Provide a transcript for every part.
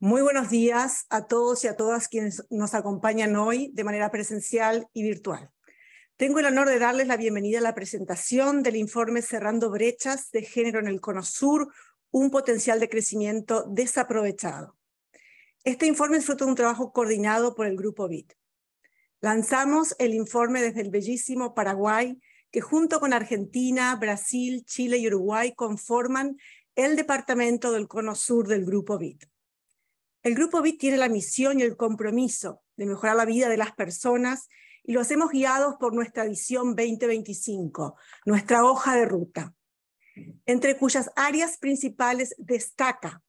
Muy buenos días a todos y a todas quienes nos acompañan hoy de manera presencial y virtual. Tengo el honor de darles la bienvenida a la presentación del informe Cerrando Brechas de Género en el Cono Sur, un potencial de crecimiento desaprovechado. Este informe es fruto de un trabajo coordinado por el Grupo BIT. Lanzamos el informe desde el bellísimo Paraguay, que junto con Argentina, Brasil, Chile y Uruguay conforman el departamento del Cono Sur del Grupo BIT. El Grupo BIT tiene la misión y el compromiso de mejorar la vida de las personas y lo hacemos guiados por nuestra visión 2025, nuestra hoja de ruta, entre cuyas áreas principales destaca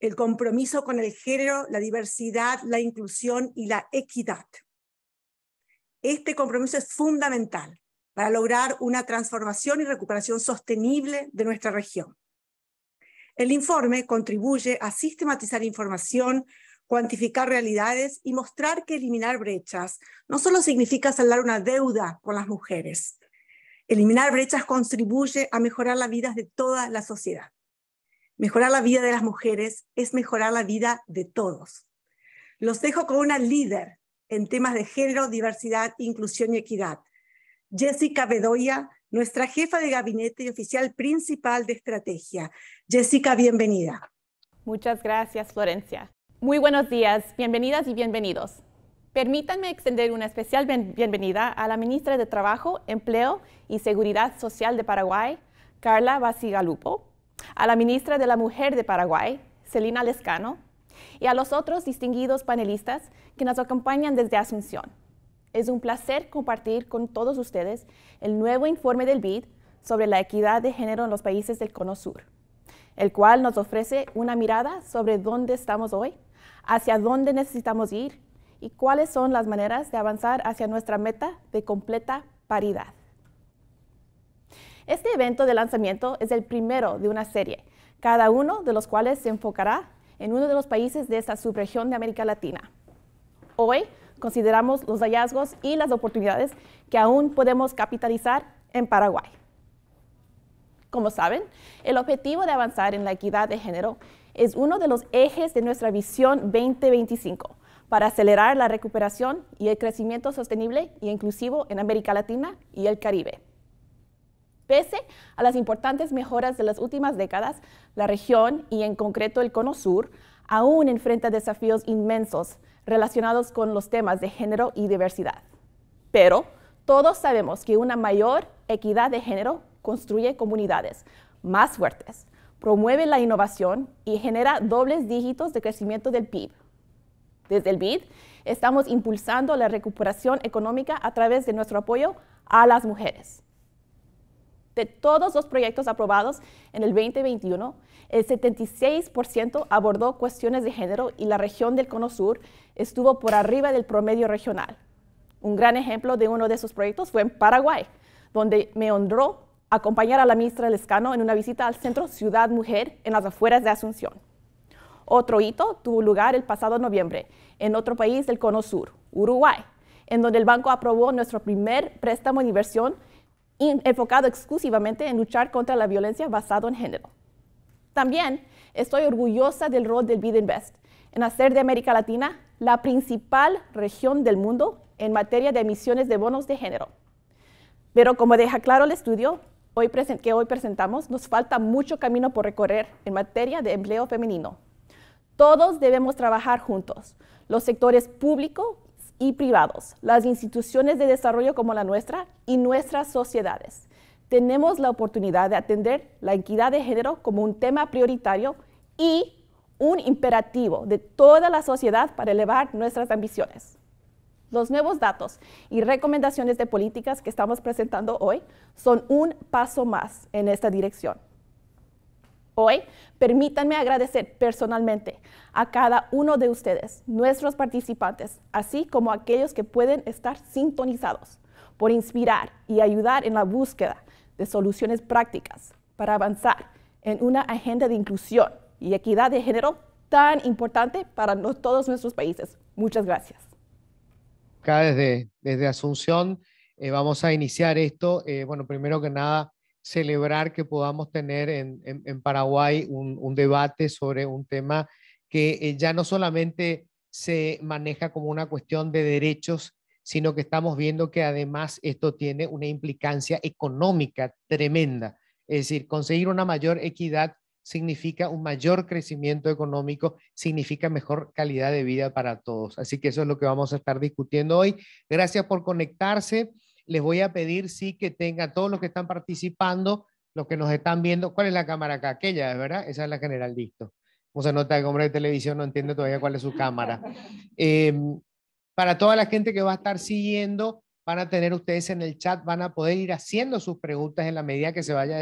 el compromiso con el género, la diversidad, la inclusión y la equidad. Este compromiso es fundamental para lograr una transformación y recuperación sostenible de nuestra región. El informe contribuye a sistematizar información, cuantificar realidades y mostrar que eliminar brechas no solo significa saldar una deuda con las mujeres. Eliminar brechas contribuye a mejorar la vida de toda la sociedad. Mejorar la vida de las mujeres es mejorar la vida de todos. Los dejo con una líder en temas de género, diversidad, inclusión y equidad. Jessica Bedoya nuestra jefa de gabinete y oficial principal de estrategia. Jessica, bienvenida. Muchas gracias, Florencia. Muy buenos días, bienvenidas y bienvenidos. Permítanme extender una especial bienvenida a la ministra de Trabajo, Empleo y Seguridad Social de Paraguay, Carla Basigalupo, a la ministra de la Mujer de Paraguay, Celina Lescano, y a los otros distinguidos panelistas que nos acompañan desde Asunción. Es un placer compartir con todos ustedes el nuevo informe del BID sobre la equidad de género en los países del Cono Sur, el cual nos ofrece una mirada sobre dónde estamos hoy, hacia dónde necesitamos ir y cuáles son las maneras de avanzar hacia nuestra meta de completa paridad. Este evento de lanzamiento es el primero de una serie, cada uno de los cuales se enfocará en uno de los países de esta subregión de América Latina. Hoy consideramos los hallazgos y las oportunidades que aún podemos capitalizar en Paraguay. Como saben, el objetivo de avanzar en la equidad de género es uno de los ejes de nuestra visión 2025 para acelerar la recuperación y el crecimiento sostenible e inclusivo en América Latina y el Caribe. Pese a las importantes mejoras de las últimas décadas, la región y en concreto el Cono Sur aún enfrenta desafíos inmensos relacionados con los temas de género y diversidad. Pero todos sabemos que una mayor equidad de género construye comunidades más fuertes, promueve la innovación y genera dobles dígitos de crecimiento del PIB. Desde el BID estamos impulsando la recuperación económica a través de nuestro apoyo a las mujeres. De todos los proyectos aprobados en el 2021, el 76% abordó cuestiones de género y la región del Cono Sur estuvo por arriba del promedio regional. Un gran ejemplo de uno de esos proyectos fue en Paraguay, donde me honró acompañar a la ministra Lescano en una visita al Centro Ciudad Mujer en las afueras de Asunción. Otro hito tuvo lugar el pasado noviembre en otro país del Cono Sur, Uruguay, en donde el banco aprobó nuestro primer préstamo de inversión enfocado exclusivamente en luchar contra la violencia basada en género. También estoy orgullosa del rol del Bid Invest en hacer de América Latina la principal región del mundo en materia de emisiones de bonos de género. Pero como deja claro el estudio que hoy presentamos, nos falta mucho camino por recorrer en materia de empleo femenino. Todos debemos trabajar juntos, los sectores público, y privados, las instituciones de desarrollo como la nuestra y nuestras sociedades. Tenemos la oportunidad de atender la equidad de género como un tema prioritario y un imperativo de toda la sociedad para elevar nuestras ambiciones. Los nuevos datos y recomendaciones de políticas que estamos presentando hoy son un paso más en esta dirección. Hoy, permítanme agradecer personalmente a cada uno de ustedes, nuestros participantes, así como a aquellos que pueden estar sintonizados, por inspirar y ayudar en la búsqueda de soluciones prácticas para avanzar en una agenda de inclusión y equidad de género tan importante para todos nuestros países. Muchas gracias. Acá desde, desde Asunción eh, vamos a iniciar esto. Eh, bueno, primero que nada, celebrar que podamos tener en, Paraguay un, debate sobre un tema que eh, ya no solamente se maneja como una cuestión de derechos, sino que estamos viendo que además esto tiene una implicancia económica tremenda. Es decir, conseguir una mayor equidad significa un mayor crecimiento económico, significa mejor calidad de vida para todos. Así que eso es lo que vamos a estar discutiendo hoy. Gracias por conectarse. Les voy a pedir, sí, que tengan todos los que están participando, los que nos están viendo, ¿cuál es la cámara acá? Aquella, ¿verdad? Esa es la general, listo. O se nota el hombre de televisión no entiende todavía cuál es su cámara. Em, para toda la gente que va a estar siguiendo, van a tener ustedes en el chat, van a poder ir haciendo sus preguntas en la medida que se vaya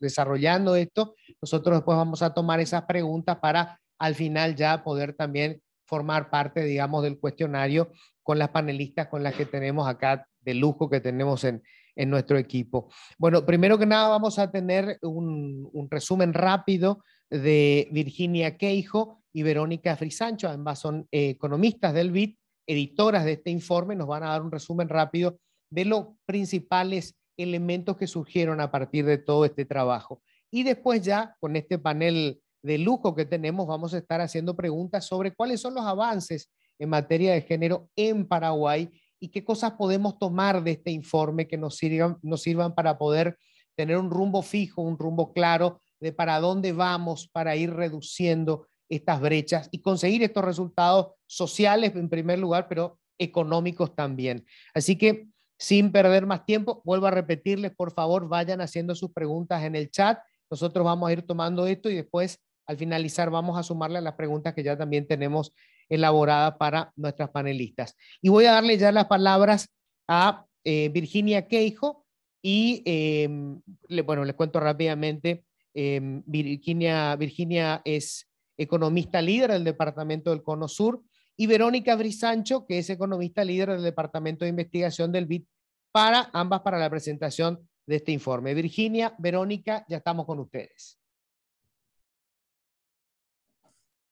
desarrollando esto. Nosotros después vamos a tomar esas preguntas para al final ya poder también formar parte, digamos, del cuestionario con las panelistas con las que tenemos acá de lujo que tenemos en, en nuestro equipo. Bueno, primero que nada vamos a tener un, un resumen rápido de Virginia Queijo y Verónica Frisancho, ambas son eh, economistas del BID, editoras de este informe, nos van a dar un resumen rápido de los principales elementos que surgieron a partir de todo este trabajo. Y después ya con este panel de lujo que tenemos, vamos a estar haciendo preguntas sobre cuáles son los avances en materia de género en Paraguay y qué cosas podemos tomar de este informe que nos sirvan, nos sirvan para poder tener un rumbo fijo, un rumbo claro de para dónde vamos para ir reduciendo estas brechas y conseguir estos resultados sociales en primer lugar, pero económicos también. Así que sin perder más tiempo, vuelvo a repetirles, por favor, vayan haciendo sus preguntas en el chat. Nosotros vamos a ir tomando esto y después, al finalizar, vamos a sumarle a las preguntas que ya también tenemos elaborada para nuestras panelistas. Y voy a darle ya las palabras a eh, Virginia Queijo y, em, le, bueno, les cuento rápidamente, em, Virginia, Virginia es economista líder del Departamento del Cono Sur y Verónica Brisancho, que es economista líder del Departamento de Investigación del BID, para ambas para la presentación de este informe. Virginia, Verónica, ya estamos con ustedes.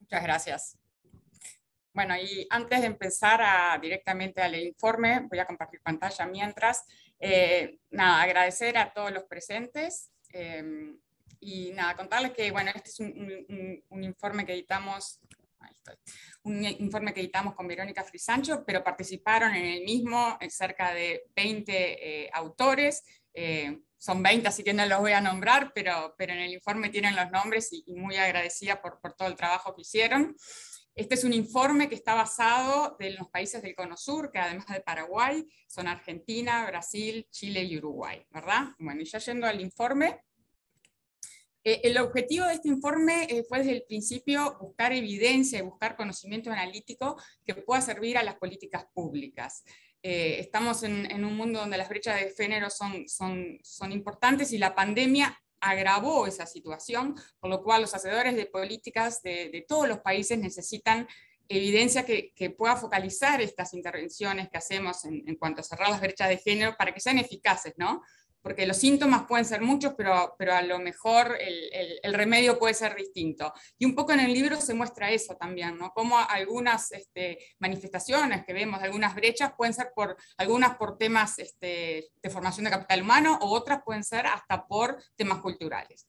Muchas gracias. Bueno, y antes de empezar a, directamente al informe, voy a compartir pantalla mientras. Eh, nada, agradecer a todos los presentes em, y nada, contarles que, bueno, este es un, un, informe que editamos. Ahí un informe que editamos con Verónica Frisancho, pero participaron en el mismo eh, cerca de 20 eh, autores, son 20, así que no los voy a nombrar, pero, pero en el informe tienen los nombres y, y muy agradecida por, por todo el trabajo que hicieron. Este es un informe que está basado en los países del Cono Sur, que además de Paraguay, son Argentina, Brasil, Chile y Uruguay, ¿verdad? Bueno, y ya yendo al informe, eh, el objetivo de este informe eh, fue desde el principio buscar evidencia y buscar conocimiento analítico que pueda servir a las políticas públicas. Eh, estamos en, un mundo donde las brechas de género son, son, son importantes y la pandemia agravó esa situación, con lo cual los hacedores de políticas de, todos los países necesitan evidencia que, pueda focalizar estas intervenciones que hacemos en, en, cuanto a cerrar las brechas de género para que sean eficaces, ¿no? porque los síntomas pueden ser muchos, pero, a lo mejor el, remedio puede ser distinto. Y un poco en el libro se muestra eso también, ¿no? Cómo algunas este, manifestaciones que vemos, algunas brechas, pueden ser por, algunas por temas este, de formación de capital humano, o otras pueden ser hasta por temas culturales.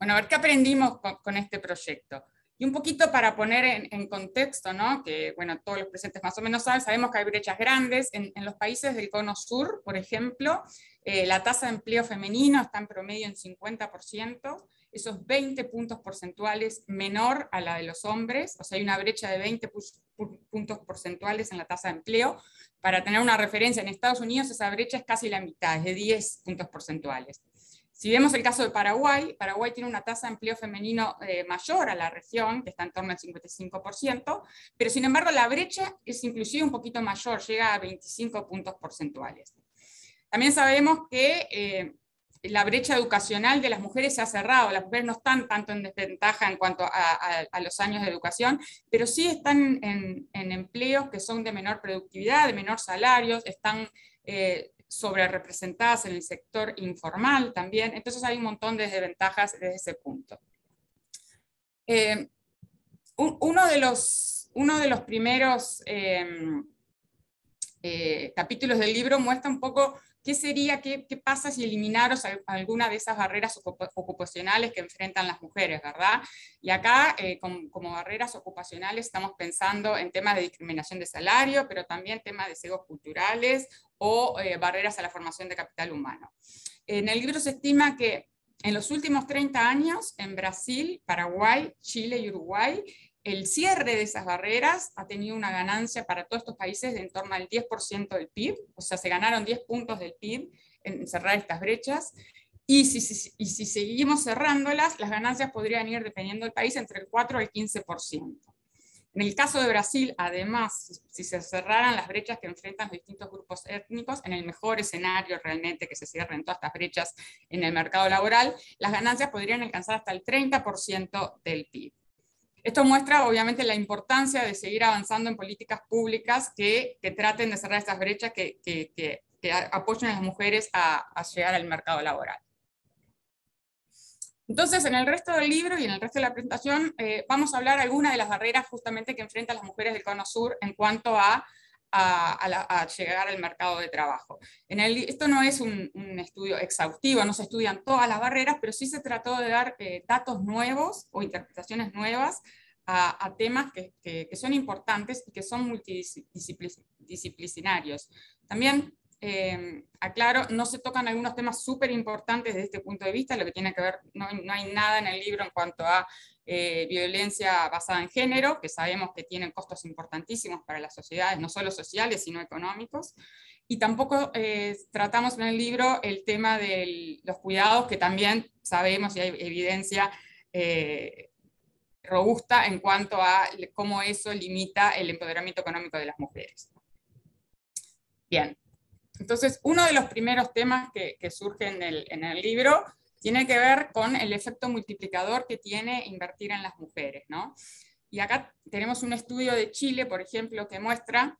Bueno, a ver, ¿qué aprendimos con este proyecto? Y un poquito para poner en, contexto, que bueno, todos los presentes más o menos saben, sabemos que hay brechas grandes. En, los países del cono sur, por ejemplo, eh, la tasa de empleo femenino está en promedio en 50%, esos 20 puntos porcentuales menor a la de los hombres, o sea, hay una brecha de 20 puntos porcentuales en la tasa de empleo. Para tener una referencia, en Estados Unidos esa brecha es casi la mitad, es de 10 puntos porcentuales. Si vemos el caso de Paraguay, Paraguay tiene una tasa de empleo femenino eh, mayor a la región, que está en torno al 55%, pero sin embargo la brecha es inclusive un poquito mayor, llega a 25 puntos porcentuales. También sabemos que eh, la brecha educacional de las mujeres se ha cerrado, las mujeres no están tanto en desventaja en cuanto a, los años de educación, pero sí están en, empleos que son de menor productividad, de menor salarios, están... Eh, sobre representadas en el sector informal también. Entonces hay un montón de desventajas desde ese punto. Eh, uno, de los, uno de los primeros eh, eh, capítulos del libro muestra un poco ¿Qué sería, qué, pasa si eliminaros alguna de esas barreras ocupacionales que enfrentan las mujeres, verdad? Y acá, eh, como, barreras ocupacionales, estamos pensando en temas de discriminación de salario, pero también temas de sesgos culturales o eh, barreras a la formación de capital humano. En el libro se estima que en los últimos 30 años, en Brasil, Paraguay, Chile y Uruguay, el cierre de esas barreras ha tenido una ganancia para todos estos países de en torno al 10% del PIB, o sea, se ganaron 10 puntos del PIB en cerrar estas brechas, y si, seguimos cerrándolas, las ganancias podrían ir, dependiendo del país, entre el 4 y el 15%. En el caso de Brasil, además, si se cerraran las brechas que enfrentan los distintos grupos étnicos, en el mejor escenario realmente que se cierren todas estas brechas en el mercado laboral, las ganancias podrían alcanzar hasta el 30% del PIB. Esto muestra obviamente la importancia de seguir avanzando en políticas públicas que, traten de cerrar estas brechas, que, que, apoyen a las mujeres a, llegar al mercado laboral. Entonces, en el resto del libro y en el resto de la presentación, eh, vamos a hablar algunas de las barreras justamente que enfrentan las mujeres del Cono Sur en cuanto a a, llegar al mercado de trabajo. En el, esto no es un, estudio exhaustivo, no se estudian todas las barreras, pero sí se trató de dar eh, datos nuevos o interpretaciones nuevas a, temas que, que, son importantes y que son multidisciplinarios. También eh, aclaro, no se tocan algunos temas súper importantes desde este punto de vista, lo que tiene que ver, no, no hay nada en el libro en cuanto a eh, violencia basada en género, que sabemos que tienen costos importantísimos para las sociedades, no solo sociales, sino económicos. Y tampoco eh, tratamos en el libro el tema de los cuidados, que también sabemos y hay evidencia robusta en cuanto a cómo eso limita el empoderamiento económico de las mujeres. Bien, entonces, uno de los primeros temas que, surgen surge en el, en el, libro tiene que ver con el efecto multiplicador que tiene invertir en las mujeres. ¿no? Y acá tenemos un estudio de Chile, por ejemplo, que muestra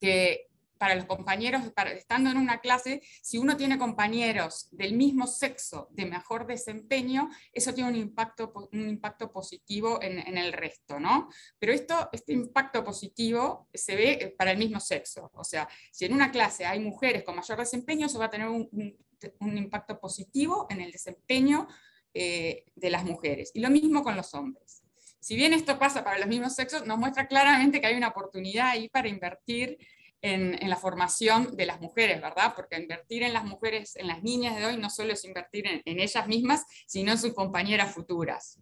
que para los compañeros, estando en una clase, si uno tiene compañeros del mismo sexo de mejor desempeño, eso tiene un impacto, un positivo en, el resto, ¿no? Pero esto, este impacto positivo se ve eh, para el mismo sexo. O sea, si en una clase hay mujeres con mayor desempeño, eso va a tener un, impacto positivo en el desempeño eh, de las mujeres. Y lo mismo con los hombres. Si bien esto pasa para los mismos sexos, nos muestra claramente que hay una oportunidad ahí para invertir en, la formación de las mujeres, ¿verdad? Porque invertir en las mujeres, en las niñas de hoy, no solo es invertir en, ellas mismas, sino en sus compañeras futuras.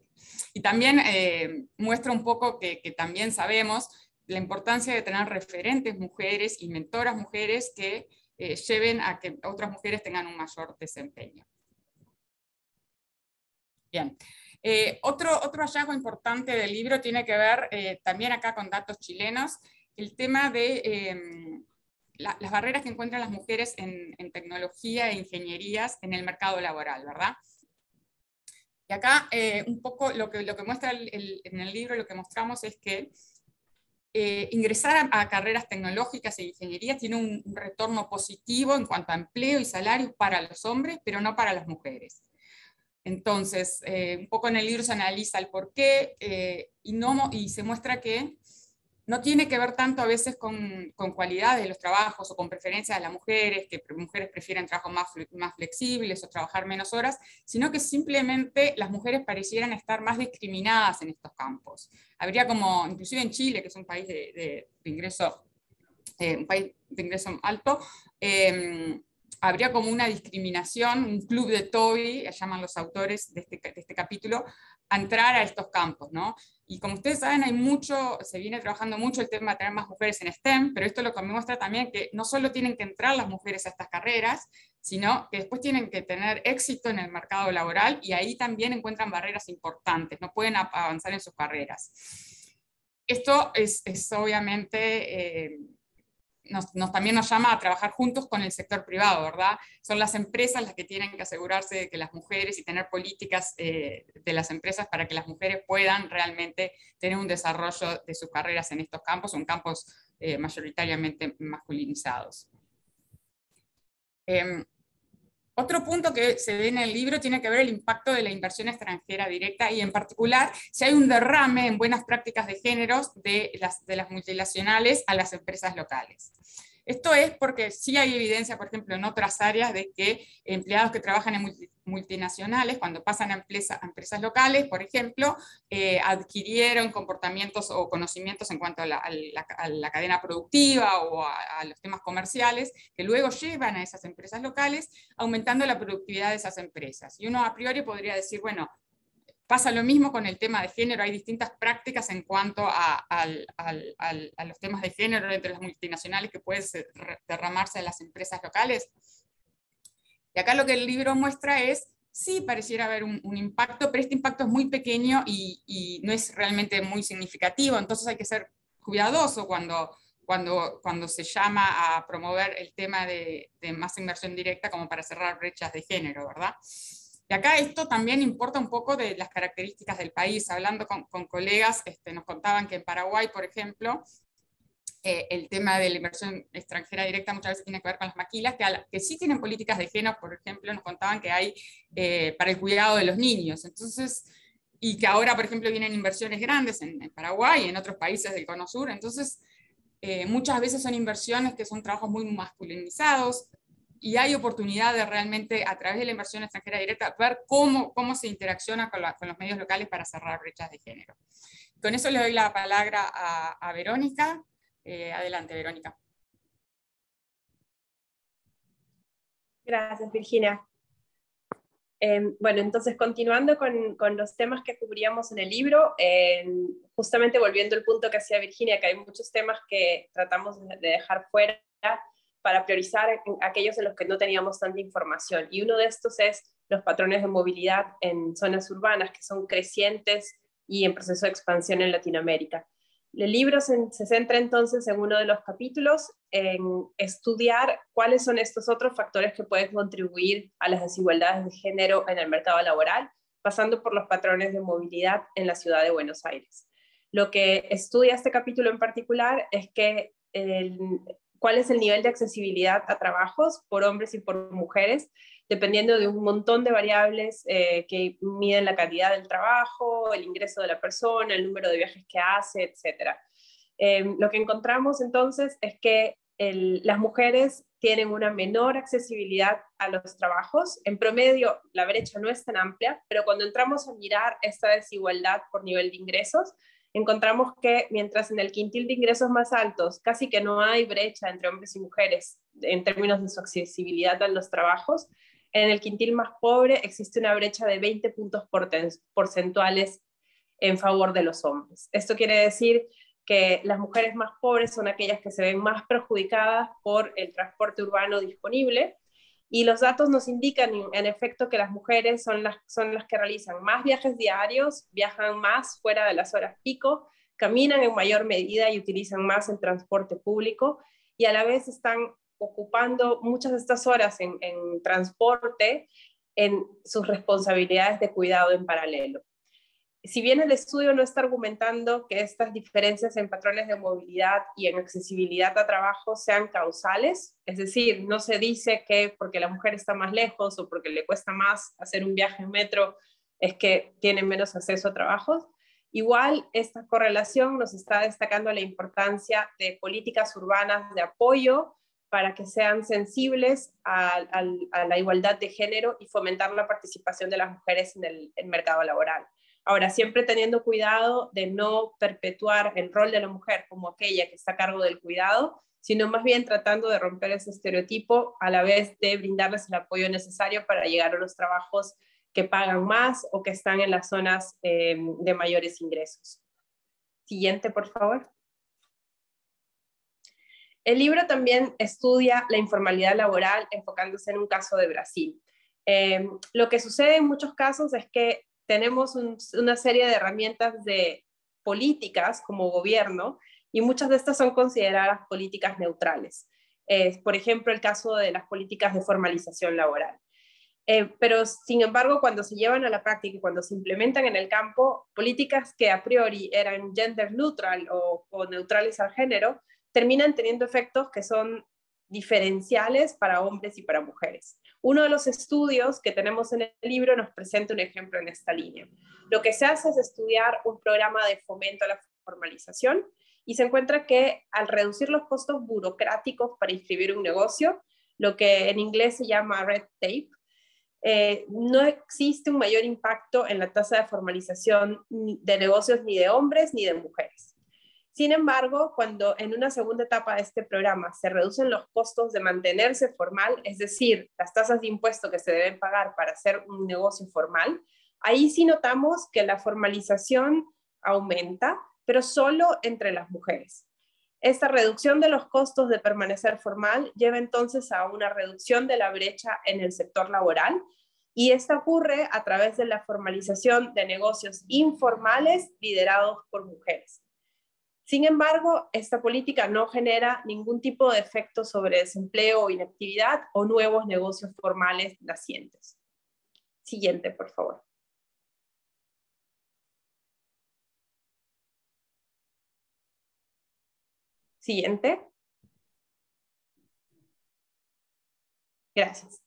Y también eh, muestra un poco que, también sabemos la importancia de tener referentes mujeres y mentoras mujeres que eh, lleven a que otras mujeres tengan un mayor desempeño. Bien. Eh, otro, otro hallazgo importante del libro tiene que ver también acá con datos chilenos el tema de em, las barreras que encuentran las mujeres en, tecnología e ingenierías en el mercado laboral, ¿verdad? Y acá eh, un poco lo que, lo que muestra en el libro, lo que mostramos es que eh, ingresar a, carreras tecnológicas e ingenierías tiene un, retorno positivo en cuanto a empleo y salarios para los hombres, pero no para las mujeres. Entonces, eh, un poco en el libro se analiza el por qué y, no, y se muestra que no tiene que ver tanto a veces con, cualidades de los trabajos o con preferencias de las mujeres, que mujeres prefieren trabajos más, flexibles o trabajar menos horas, sino que simplemente las mujeres parecieran estar más discriminadas en estos campos. Habría como, inclusive en Chile, que es un país de, ingreso, eh, un país de ingreso alto, eh, habría como una discriminación, un club de Toby, llaman los autores de este, este capítulo, entrar a estos campos, ¿no? Y como ustedes saben, hay mucho, se viene trabajando mucho el tema de tener más mujeres en STEM, pero esto lo que me muestra también que no solo tienen que entrar las mujeres a estas carreras, sino que después tienen que tener éxito en el mercado laboral y ahí también encuentran barreras importantes, no pueden avanzar en sus carreras. Esto es, es obviamente eh, nos, también nos llama a trabajar juntos con el sector privado, ¿verdad? Son las empresas las que tienen que asegurarse de que las mujeres y tener políticas eh, de las empresas para que las mujeres puedan realmente tener un desarrollo de sus carreras en estos campos, son campos eh, mayoritariamente masculinizados. Em, otro punto que se ve en el libro tiene que ver el impacto de la inversión extranjera directa y en particular si hay un derrame en buenas prácticas de géneros de las, de las multinacionales a las empresas locales. Esto es porque sí hay evidencia, por ejemplo, en otras áreas de que empleados que trabajan en multinacionales, cuando pasan a, empresas locales, por ejemplo, eh, adquirieron comportamientos o conocimientos en cuanto a la cadena productiva o a, los temas comerciales, que luego llevan a esas empresas locales, aumentando la productividad de esas empresas. Y uno a priori podría decir, bueno, Pasa lo mismo con el tema de género, hay distintas prácticas en cuanto a, los temas de género entre las multinacionales que pueden derramarse en las empresas locales. Y acá lo que el libro muestra es, sí, pareciera haber un, impacto, pero este impacto es muy pequeño y, no es realmente muy significativo, entonces hay que ser cuidadoso cuando, se llama a promover el tema de, de más inversión directa como para cerrar brechas de género, ¿verdad? Y acá esto también importa un poco de las características del país. Hablando con, colegas, este, nos contaban que en Paraguay, por ejemplo, eh, el tema de la inversión extranjera directa muchas veces tiene que ver con las maquilas, que, que sí tienen políticas de género, por ejemplo, nos contaban que hay eh, para el cuidado de los niños. Entonces, y que ahora, por ejemplo, vienen inversiones grandes en, Paraguay y en otros países del Cono Sur. Entonces, eh, muchas veces son inversiones que son trabajos muy masculinizados, y hay oportunidades realmente, a través de la inversión extranjera directa, ver cómo, cómo se interacciona con, los medios locales para cerrar brechas de género. Con eso le doy la palabra a, Verónica. Eh, adelante, Verónica. Gracias, Virginia. Em, bueno, entonces continuando con, los temas que cubríamos en el libro, em, justamente volviendo al punto que hacía Virginia, que hay muchos temas que tratamos de dejar fuera para priorizar aquellos en los que no teníamos tanta información. Y uno de estos es los patrones de movilidad en zonas urbanas que son crecientes y en proceso de expansión en Latinoamérica. El libro se, centra entonces en uno de los capítulos en estudiar cuáles son estos otros factores que pueden contribuir a las desigualdades de género en el mercado laboral, pasando por los patrones de movilidad en la ciudad de Buenos Aires. Lo que estudia este capítulo en particular es que el, cuál es el nivel de accesibilidad a trabajos por hombres y por mujeres, dependiendo de un montón de variables eh, que miden la calidad del trabajo, el ingreso de la persona, el número de viajes que hace, etc. Em, lo que encontramos entonces es que las mujeres tienen una menor accesibilidad a los trabajos. En promedio, la brecha no es tan amplia, pero cuando entramos a mirar esta desigualdad por nivel de ingresos, encontramos que mientras en el quintil de ingresos más altos casi que no hay brecha entre hombres y mujeres en términos de su accesibilidad a los trabajos, en el quintil más pobre existe una brecha de 20 puntos porcentuales en favor de los hombres. Esto quiere decir que las mujeres más pobres son aquellas que se ven más perjudicadas por el transporte urbano disponible y los datos nos indican, en, efecto, que las mujeres son las, son las que realizan más viajes diarios, viajan más fuera de las horas pico, caminan en mayor medida y utilizan más el transporte público y a la vez están ocupando muchas de estas horas en transporte en sus responsabilidades de cuidado en paralelo si bien el estudio no está argumentando que estas diferencias en patrones de movilidad y en accesibilidad a trabajo sean causales, es decir, no se dice que porque la mujer está más lejos o porque le cuesta más hacer un viaje en metro es que tiene menos acceso a trabajos, igual esta correlación nos está destacando la importancia de políticas urbanas de apoyo para que sean sensibles a, la igualdad de género y fomentar la participación de las mujeres en el mercado laboral. Ahora, siempre teniendo cuidado de no perpetuar el rol de la mujer como aquella que está a cargo del cuidado, sino más bien tratando de romper ese estereotipo a la vez de brindarles el apoyo necesario para llegar a los trabajos que pagan más o que están en las zonas eh, de mayores ingresos. Siguiente, por favor. El libro también estudia la informalidad laboral enfocándose en un caso de Brasil. Eh, lo que sucede en muchos casos es que tenemos una serie de herramientas de políticas como gobierno y muchas de estas son consideradas políticas neutrales. por ejemplo, el caso de las políticas de formalización laboral. Eh, pero, sin embargo, cuando se llevan a la práctica y cuando se implementan en el campo, políticas que a priori eran gender neutral o neutrales al género, terminan teniendo efectos que son diferenciales para hombres y para mujeres. Uno de los estudios que tenemos en el libro nos presenta un ejemplo en esta línea. Lo que se hace es estudiar un programa de fomento a la formalización y se encuentra que al reducir los costos burocráticos para inscribir un negocio, lo que en inglés se llama red tape, eh, no existe un mayor impacto en la tasa de formalización de negocios ni de hombres ni de mujeres. Sin embargo, cuando en una segunda etapa de este programa se reducen los costos de mantenerse formal, es decir, las tasas de impuesto que se deben pagar para hacer un negocio formal, ahí sí notamos que la formalización aumenta, pero solo entre las mujeres. Esta reducción de los costos de permanecer formal lleva entonces a una reducción de la brecha en el sector laboral y esta ocurre a través de la formalización de negocios informales liderados por mujeres. Sin embargo, esta política no genera ningún tipo de efecto sobre desempleo o inactividad o nuevos negocios formales nacientes. Siguiente, por favor. Siguiente. Gracias.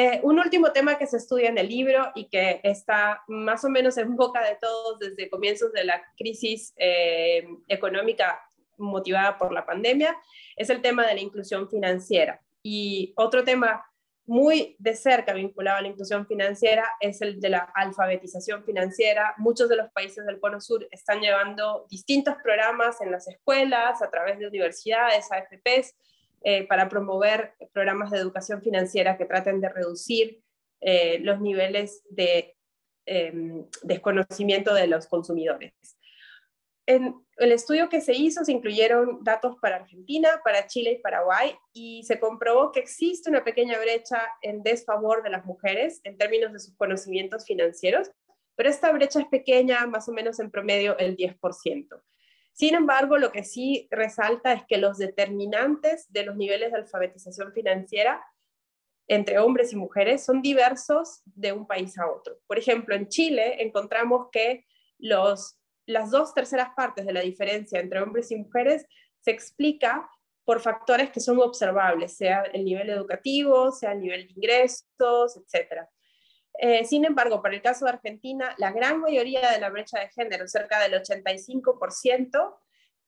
Eh, un último tema que se estudia en el libro y que está más o menos en boca de todos desde comienzos de la crisis eh, económica motivada por la pandemia es el tema de la inclusión financiera. Y otro tema muy de cerca vinculado a la inclusión financiera es el de la alfabetización financiera. Muchos de los países del Polo Sur están llevando distintos programas en las escuelas, a través de universidades, AFPs, eh, para promover programas de educación financiera que traten de reducir eh, los niveles de em, desconocimiento de los consumidores. En el estudio que se hizo se incluyeron datos para Argentina, para Chile y Paraguay y se comprobó que existe una pequeña brecha en desfavor de las mujeres en términos de sus conocimientos financieros, pero esta brecha es pequeña, más o menos en promedio el 10%. Sin embargo, lo que sí resalta es que los determinantes de los niveles de alfabetización financiera entre hombres y mujeres son diversos de un país a otro. Por ejemplo, en Chile encontramos que las dos terceras partes de la diferencia entre hombres y mujeres se explica por factores que son observables, sea el nivel educativo, sea el nivel de ingresos, etcétera. Eh, sin embargo, para el caso de Argentina, la gran mayoría de la brecha de género, cerca del 85%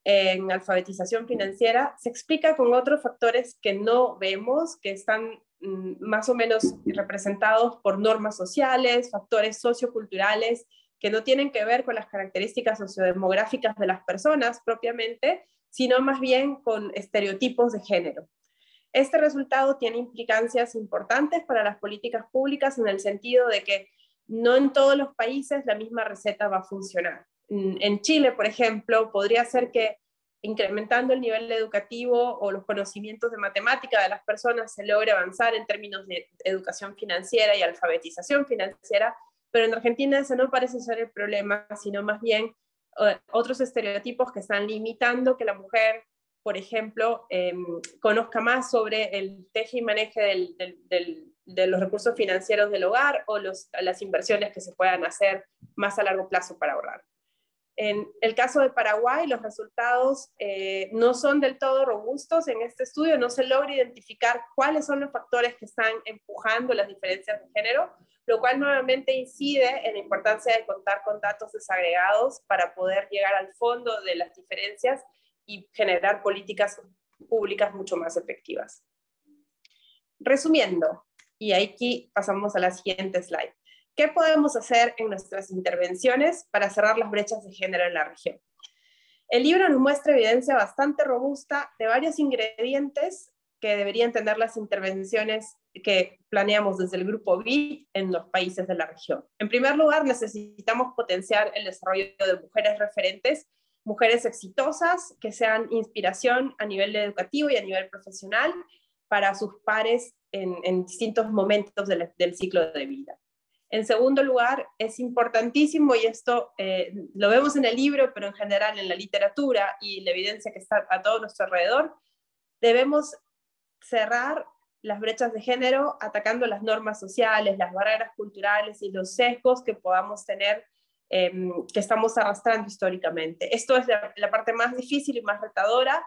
en alfabetización financiera, se explica con otros factores que no vemos, que están mm, más o menos representados por normas sociales, factores socioculturales, que no tienen que ver con las características sociodemográficas de las personas propiamente, sino más bien con estereotipos de género. Este resultado tiene implicancias importantes para las políticas públicas en el sentido de que no en todos los países la misma receta va a funcionar. En Chile, por ejemplo, podría ser que incrementando el nivel educativo o los conocimientos de matemática de las personas se logre avanzar en términos de educación financiera y alfabetización financiera, pero en Argentina ese no parece ser el problema, sino más bien eh, otros estereotipos que están limitando que la mujer por ejemplo, em, conozca más sobre el teje y maneje del, de los recursos financieros del hogar o las inversiones que se puedan hacer más a largo plazo para ahorrar. En el caso de Paraguay, los resultados eh, no son del todo robustos en este estudio, no se logra identificar cuáles son los factores que están empujando las diferencias de género, lo cual nuevamente incide en la importancia de contar con datos desagregados para poder llegar al fondo de las diferencias y generar políticas públicas mucho más efectivas. Resumiendo, y aquí pasamos a la siguiente slide. ¿Qué podemos hacer en nuestras intervenciones para cerrar las brechas de género en la región? El libro nos muestra evidencia bastante robusta de varios ingredientes que deberían tener las intervenciones que planeamos desde el grupo B en los países de la región. En primer lugar, necesitamos potenciar el desarrollo de mujeres referentes mujeres exitosas que sean inspiración a nivel educativo y a nivel profesional para sus pares en, distintos momentos del, ciclo de vida. En segundo lugar, es importantísimo, y esto eh, lo vemos en el libro, pero en general en la literatura y la evidencia que está a todo nuestro alrededor, debemos cerrar las brechas de género atacando las normas sociales, las barreras culturales y los sesgos que podamos tener Em, que estamos arrastrando históricamente. Esto es la, parte más difícil y más retadora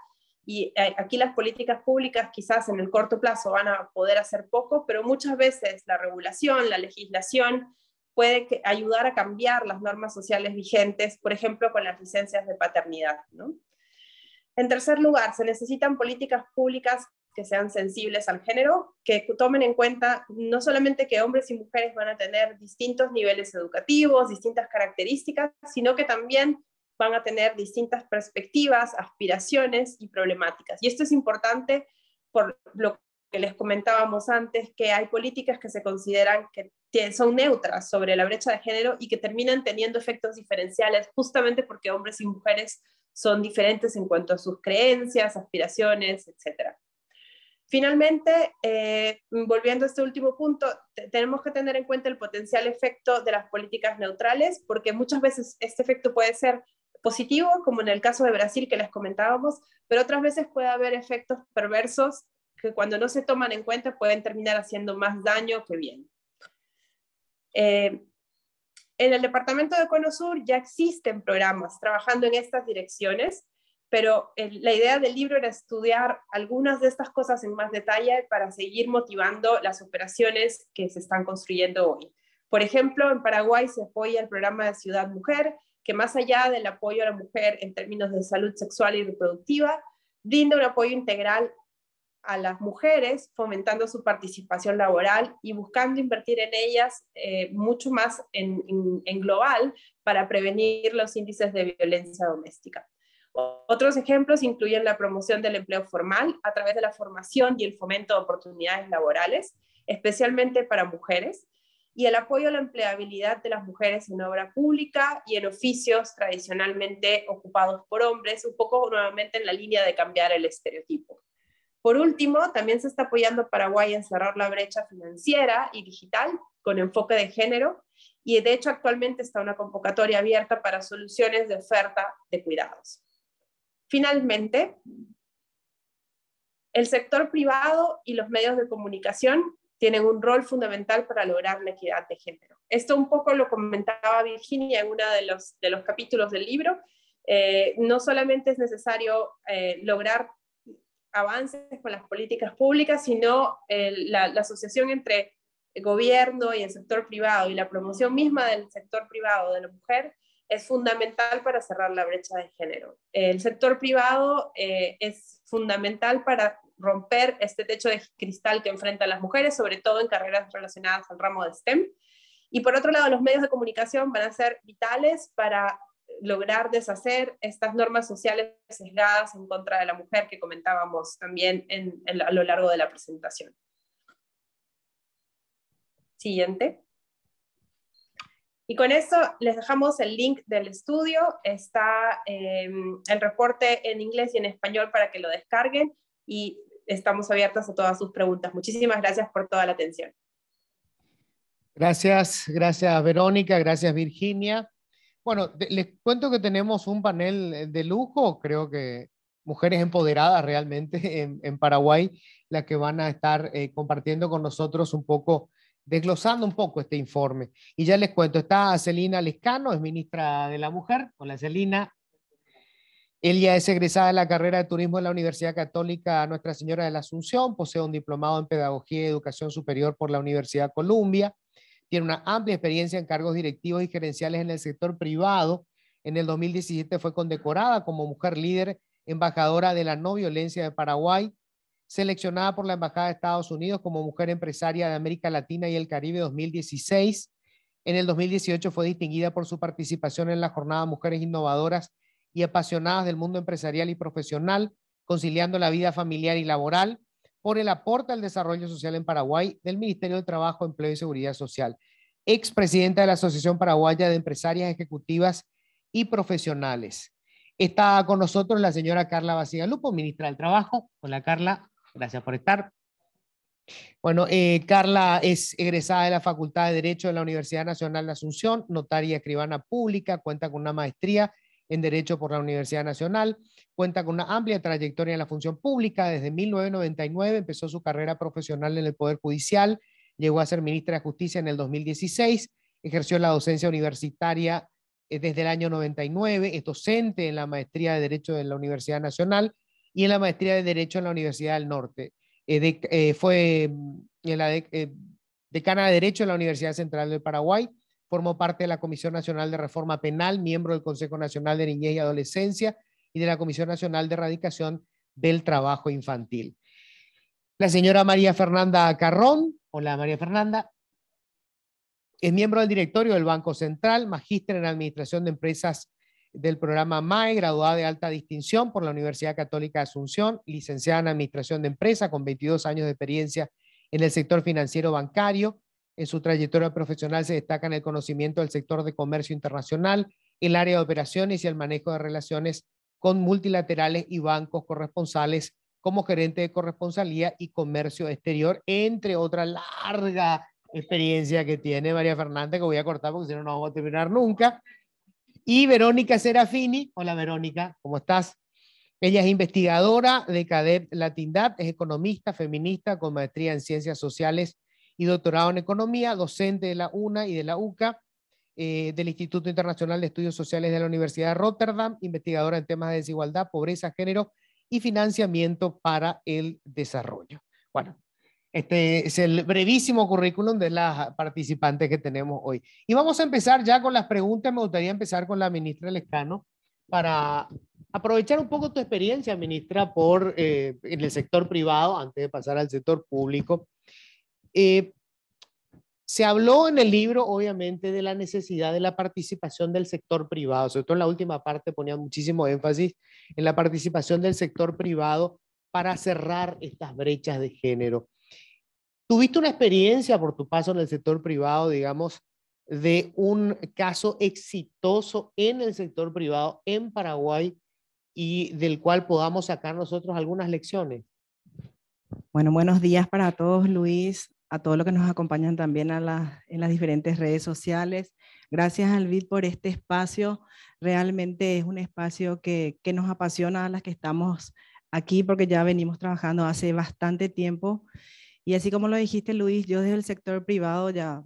y eh, aquí las políticas públicas quizás en el corto plazo van a poder hacer poco, pero muchas veces la regulación, la legislación puede ayudar a cambiar las normas sociales vigentes, por ejemplo, con las licencias de paternidad. En tercer lugar, se necesitan políticas públicas que sean sensibles al género, que tomen en cuenta no solamente que hombres y mujeres van a tener distintos niveles educativos, distintas características, sino que también van a tener distintas perspectivas, aspiraciones y problemáticas. Y esto es importante por lo que les comentábamos antes, que hay políticas que se consideran que son neutras sobre la brecha de género y que terminan teniendo efectos diferenciales justamente porque hombres y mujeres son diferentes en cuanto a sus creencias, aspiraciones, etcétera. Finalmente, eh, volviendo a este último punto, tenemos que tener en cuenta el potencial efecto de las políticas neutrales, porque muchas veces este efecto puede ser positivo, como en el caso de Brasil que les comentábamos, pero otras veces puede haber efectos perversos que cuando no se toman en cuenta pueden terminar haciendo más daño que bien. Eh, en el Departamento de Cono Sur ya existen programas trabajando en estas direcciones pero la idea del libro era estudiar algunas de estas cosas en más detalle para seguir motivando las operaciones que se están construyendo hoy. Por ejemplo, en Paraguay se apoya el programa de Ciudad Mujer, que más allá del apoyo a la mujer en términos de salud sexual y reproductiva, brinda un apoyo integral a las mujeres, fomentando su participación laboral y buscando invertir en ellas eh, mucho más en global para prevenir los índices de violencia doméstica. Otros ejemplos incluyen la promoción del empleo formal a través de la formación y el fomento de oportunidades laborales, especialmente para mujeres, y el apoyo a la empleabilidad de las mujeres en obra pública y en oficios tradicionalmente ocupados por hombres, un poco nuevamente en la línea de cambiar el estereotipo. Por último, también se está apoyando Paraguay en cerrar la brecha financiera y digital con enfoque de género y de hecho actualmente está una convocatoria abierta para soluciones de oferta de cuidados. Finalmente, el sector privado y los medios de comunicación tienen un rol fundamental para lograr la equidad de género. Esto un poco lo comentaba Virginia en uno de los, capítulos del libro. Eh, no solamente es necesario eh, lograr avances con las políticas públicas, sino eh, la, la, asociación entre el gobierno y el sector privado y la promoción misma del sector privado de la mujer es fundamental para cerrar la brecha de género. El sector privado eh, es fundamental para romper este techo de cristal que enfrentan las mujeres, sobre todo en carreras relacionadas al ramo de STEM. Y por otro lado, los medios de comunicación van a ser vitales para lograr deshacer estas normas sociales sesgadas en contra de la mujer que comentábamos también a lo largo de la presentación. Siguiente. Y con eso les dejamos el link del estudio, está em, el reporte en inglés y en español para que lo descarguen y estamos abiertas a todas sus preguntas. Muchísimas gracias por toda la atención. Gracias, gracias Verónica, gracias Virginia. Bueno, les cuento que tenemos un panel eh, de lujo, creo que mujeres empoderadas realmente en, Paraguay, las que van a estar eh, compartiendo con nosotros un poco desglosando un poco este informe. Y ya les cuento, está Celina Lescano, es ministra de la Mujer. Hola Celina. Ella es egresada de la carrera de turismo en la Universidad Católica Nuestra Señora de la Asunción, posee un diplomado en Pedagogía y Educación Superior por la Universidad Columbia, tiene una amplia experiencia en cargos directivos y gerenciales en el sector privado. En el 2017 fue condecorada como mujer líder embajadora de la no violencia de Paraguay seleccionada por la Embajada de Estados Unidos como Mujer Empresaria de América Latina y el Caribe 2016. En el 2018 fue distinguida por su participación en la Jornada Mujeres Innovadoras y Apasionadas del Mundo Empresarial y Profesional, conciliando la vida familiar y laboral, por el aporte al desarrollo social en Paraguay del Ministerio de Trabajo, Empleo y Seguridad Social. Expresidenta de la Asociación Paraguaya de Empresarias Ejecutivas y Profesionales. Está con nosotros la señora Carla Lupo, ministra del Trabajo. Hola, Carla. Gracias por estar. Bueno, eh, Carla es egresada de la Facultad de Derecho de la Universidad Nacional de Asunción, notaria escribana pública, cuenta con una maestría en Derecho por la Universidad Nacional, cuenta con una amplia trayectoria en la función pública. Desde 1999 empezó su carrera profesional en el Poder Judicial, llegó a ser ministra de Justicia en el 2016, ejerció la docencia universitaria eh, desde el año 99, es docente en la maestría de Derecho de la Universidad Nacional y en la maestría de Derecho en la Universidad del Norte. Eh, eh, fue mm, en la eh, decana de Derecho en la Universidad Central del Paraguay. Formó parte de la Comisión Nacional de Reforma Penal, miembro del Consejo Nacional de Niñez y Adolescencia y de la Comisión Nacional de Erradicación del Trabajo Infantil. La señora María Fernanda Carrón, hola María Fernanda, es miembro del directorio del Banco Central, magíster en Administración de Empresas del programa MAE, graduada de alta distinción por la Universidad Católica de Asunción, licenciada en Administración de Empresa con 22 años de experiencia en el sector financiero bancario. En su trayectoria profesional se destaca en el conocimiento del sector de comercio internacional, el área de operaciones y el manejo de relaciones con multilaterales y bancos corresponsales como gerente de corresponsalía y comercio exterior, entre otra larga experiencia que tiene María Fernanda, que voy a cortar porque si no, no vamos a terminar nunca y Verónica Serafini. Hola Verónica, ¿cómo estás? Ella es investigadora de CADEP Latindad, es economista, feminista con maestría en ciencias sociales y doctorado en economía, docente de la UNA y de la UCA, eh, del Instituto Internacional de Estudios Sociales de la Universidad de Rotterdam, investigadora en temas de desigualdad, pobreza, género y financiamiento para el desarrollo. Bueno, este es el brevísimo currículum de las participantes que tenemos hoy. Y vamos a empezar ya con las preguntas. Me gustaría empezar con la ministra Lescano para aprovechar un poco tu experiencia, ministra, por, eh, en el sector privado, antes de pasar al sector público. Eh, se habló en el libro, obviamente, de la necesidad de la participación del sector privado, sobre todo en la última parte ponía muchísimo énfasis en la participación del sector privado para cerrar estas brechas de género. Tuviste una experiencia por tu paso en el sector privado, digamos, de un caso exitoso en el sector privado en Paraguay y del cual podamos sacar nosotros algunas lecciones. Bueno, buenos días para todos, Luis, a todos los que nos acompañan también en las diferentes redes sociales. Gracias, Alvid, por este espacio. Realmente es un espacio que, que nos apasiona a las que estamos aquí porque ya venimos trabajando hace bastante tiempo y así como lo dijiste, Luis, yo desde el sector privado ya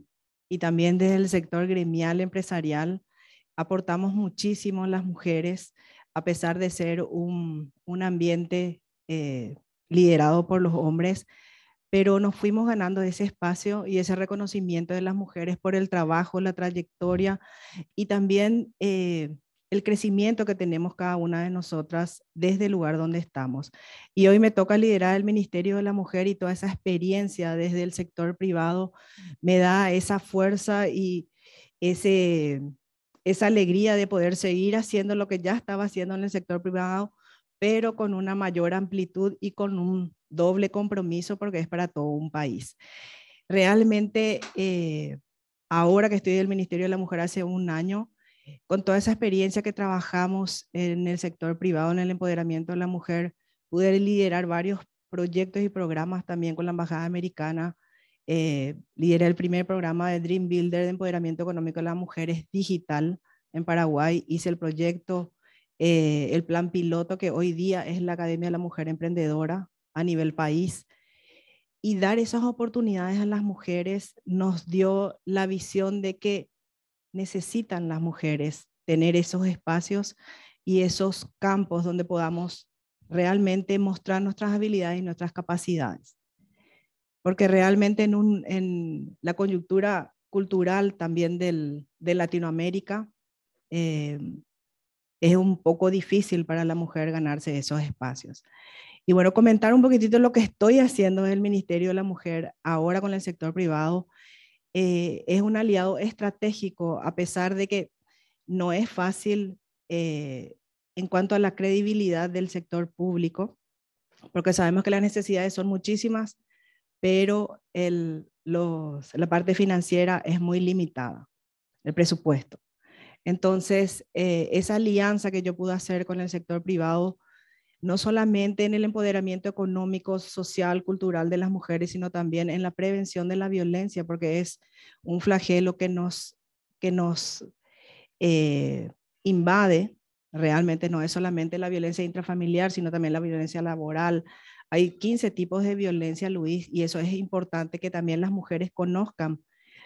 y también desde el sector gremial empresarial aportamos muchísimo las mujeres, a pesar de ser un, ambiente eh, liderado por los hombres, pero nos fuimos ganando ese espacio y ese reconocimiento de las mujeres por el trabajo, la trayectoria y también eh, el crecimiento que tenemos cada una de nosotras desde el lugar donde estamos. Y hoy me toca liderar el Ministerio de la Mujer y toda esa experiencia desde el sector privado me da esa fuerza y ese, esa alegría de poder seguir haciendo lo que ya estaba haciendo en el sector privado, pero con una mayor amplitud y con un doble compromiso porque es para todo un país. Realmente, eh, ahora que estoy del Ministerio de la Mujer hace un año, con toda esa experiencia que trabajamos en el sector privado, en el empoderamiento de la mujer, pude liderar varios proyectos y programas también con la Embajada Americana. Eh, lideré el primer programa de Dream Builder de Empoderamiento Económico de las Mujeres Digital en Paraguay. Hice el proyecto, eh, el plan piloto que hoy día es la Academia de la Mujer Emprendedora a nivel país. Y dar esas oportunidades a las mujeres nos dio la visión de que necesitan las mujeres tener esos espacios y esos campos donde podamos realmente mostrar nuestras habilidades y nuestras capacidades. Porque realmente en, la coyuntura cultural también de Latinoamérica eh, es un poco difícil para la mujer ganarse esos espacios. Y bueno, comentar un poquitito lo que estoy haciendo en el Ministerio de la Mujer ahora con el sector privado eh, es un aliado estratégico, a pesar de que no es fácil eh, en cuanto a la credibilidad del sector público, porque sabemos que las necesidades son muchísimas, pero la parte financiera es muy limitada, el presupuesto. Entonces, eh, esa alianza que yo pude hacer con el sector privado no solamente en el empoderamiento económico, social, cultural de las mujeres, sino también en la prevención de la violencia, porque es un flagelo que nos, que nos eh, invade. Realmente no es solamente la violencia intrafamiliar, sino también la violencia laboral. Hay 15 tipos de violencia, Luis, y eso es importante que también las mujeres conozcan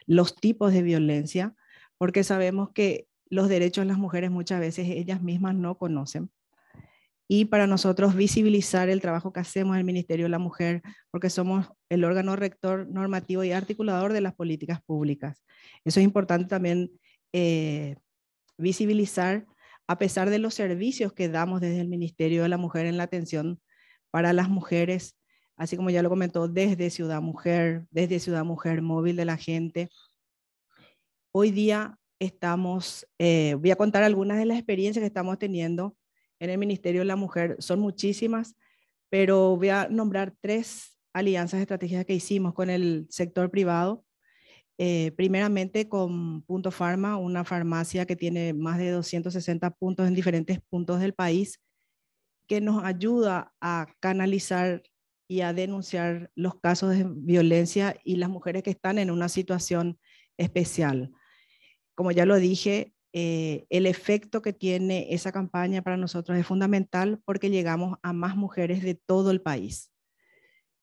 los tipos de violencia, porque sabemos que los derechos de las mujeres muchas veces ellas mismas no conocen y para nosotros visibilizar el trabajo que hacemos en el Ministerio de la Mujer, porque somos el órgano rector normativo y articulador de las políticas públicas. Eso es importante también eh, visibilizar, a pesar de los servicios que damos desde el Ministerio de la Mujer en la atención para las mujeres, así como ya lo comentó, desde Ciudad Mujer, desde Ciudad Mujer Móvil de la gente. Hoy día estamos, eh, voy a contar algunas de las experiencias que estamos teniendo en el Ministerio de la Mujer, son muchísimas, pero voy a nombrar tres alianzas estratégicas que hicimos con el sector privado. Eh, primeramente con Punto Farma, una farmacia que tiene más de 260 puntos en diferentes puntos del país, que nos ayuda a canalizar y a denunciar los casos de violencia y las mujeres que están en una situación especial. Como ya lo dije, eh, el efecto que tiene esa campaña para nosotros es fundamental porque llegamos a más mujeres de todo el país.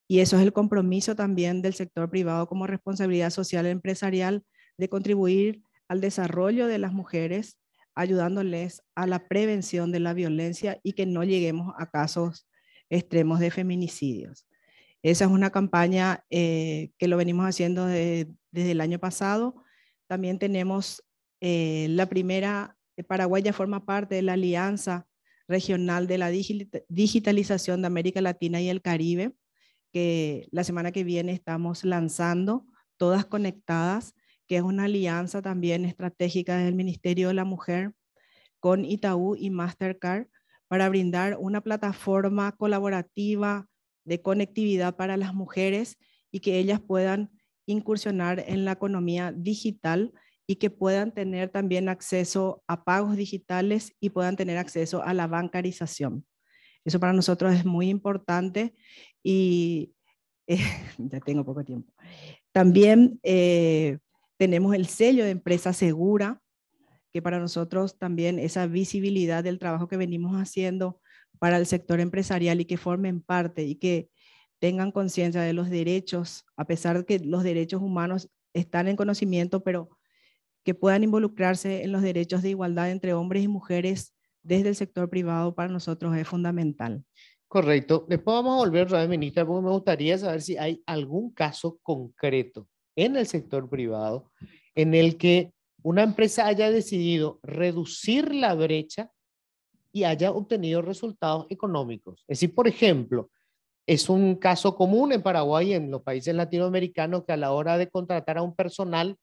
Y eso es el compromiso también del sector privado como responsabilidad social e empresarial de contribuir al desarrollo de las mujeres, ayudándoles a la prevención de la violencia y que no lleguemos a casos extremos de feminicidios. Esa es una campaña eh, que lo venimos haciendo desde el año pasado. También tenemos eh, la primera eh, Paraguay ya forma parte de la Alianza Regional de la Digitalización de América Latina y el Caribe, que la semana que viene estamos lanzando, todas conectadas, que es una alianza también estratégica del Ministerio de la Mujer con Itaú y Mastercard para brindar una plataforma colaborativa de conectividad para las mujeres y que ellas puedan incursionar en la economía digital y que puedan tener también acceso a pagos digitales y puedan tener acceso a la bancarización. Eso para nosotros es muy importante y ya tengo poco tiempo. También eh, tenemos el sello de empresa segura, que para nosotros también esa visibilidad del trabajo que venimos haciendo para el sector empresarial y que formen parte y que tengan conciencia de los derechos, a pesar de que los derechos humanos están en conocimiento, pero que puedan involucrarse en los derechos de igualdad entre hombres y mujeres desde el sector privado para nosotros es fundamental. Correcto. Después vamos a volver otra vez, ministra, porque me gustaría saber si hay algún caso concreto en el sector privado en el que una empresa haya decidido reducir la brecha y haya obtenido resultados económicos. Es decir, por ejemplo, es un caso común en Paraguay y en los países latinoamericanos que a la hora de contratar a un personal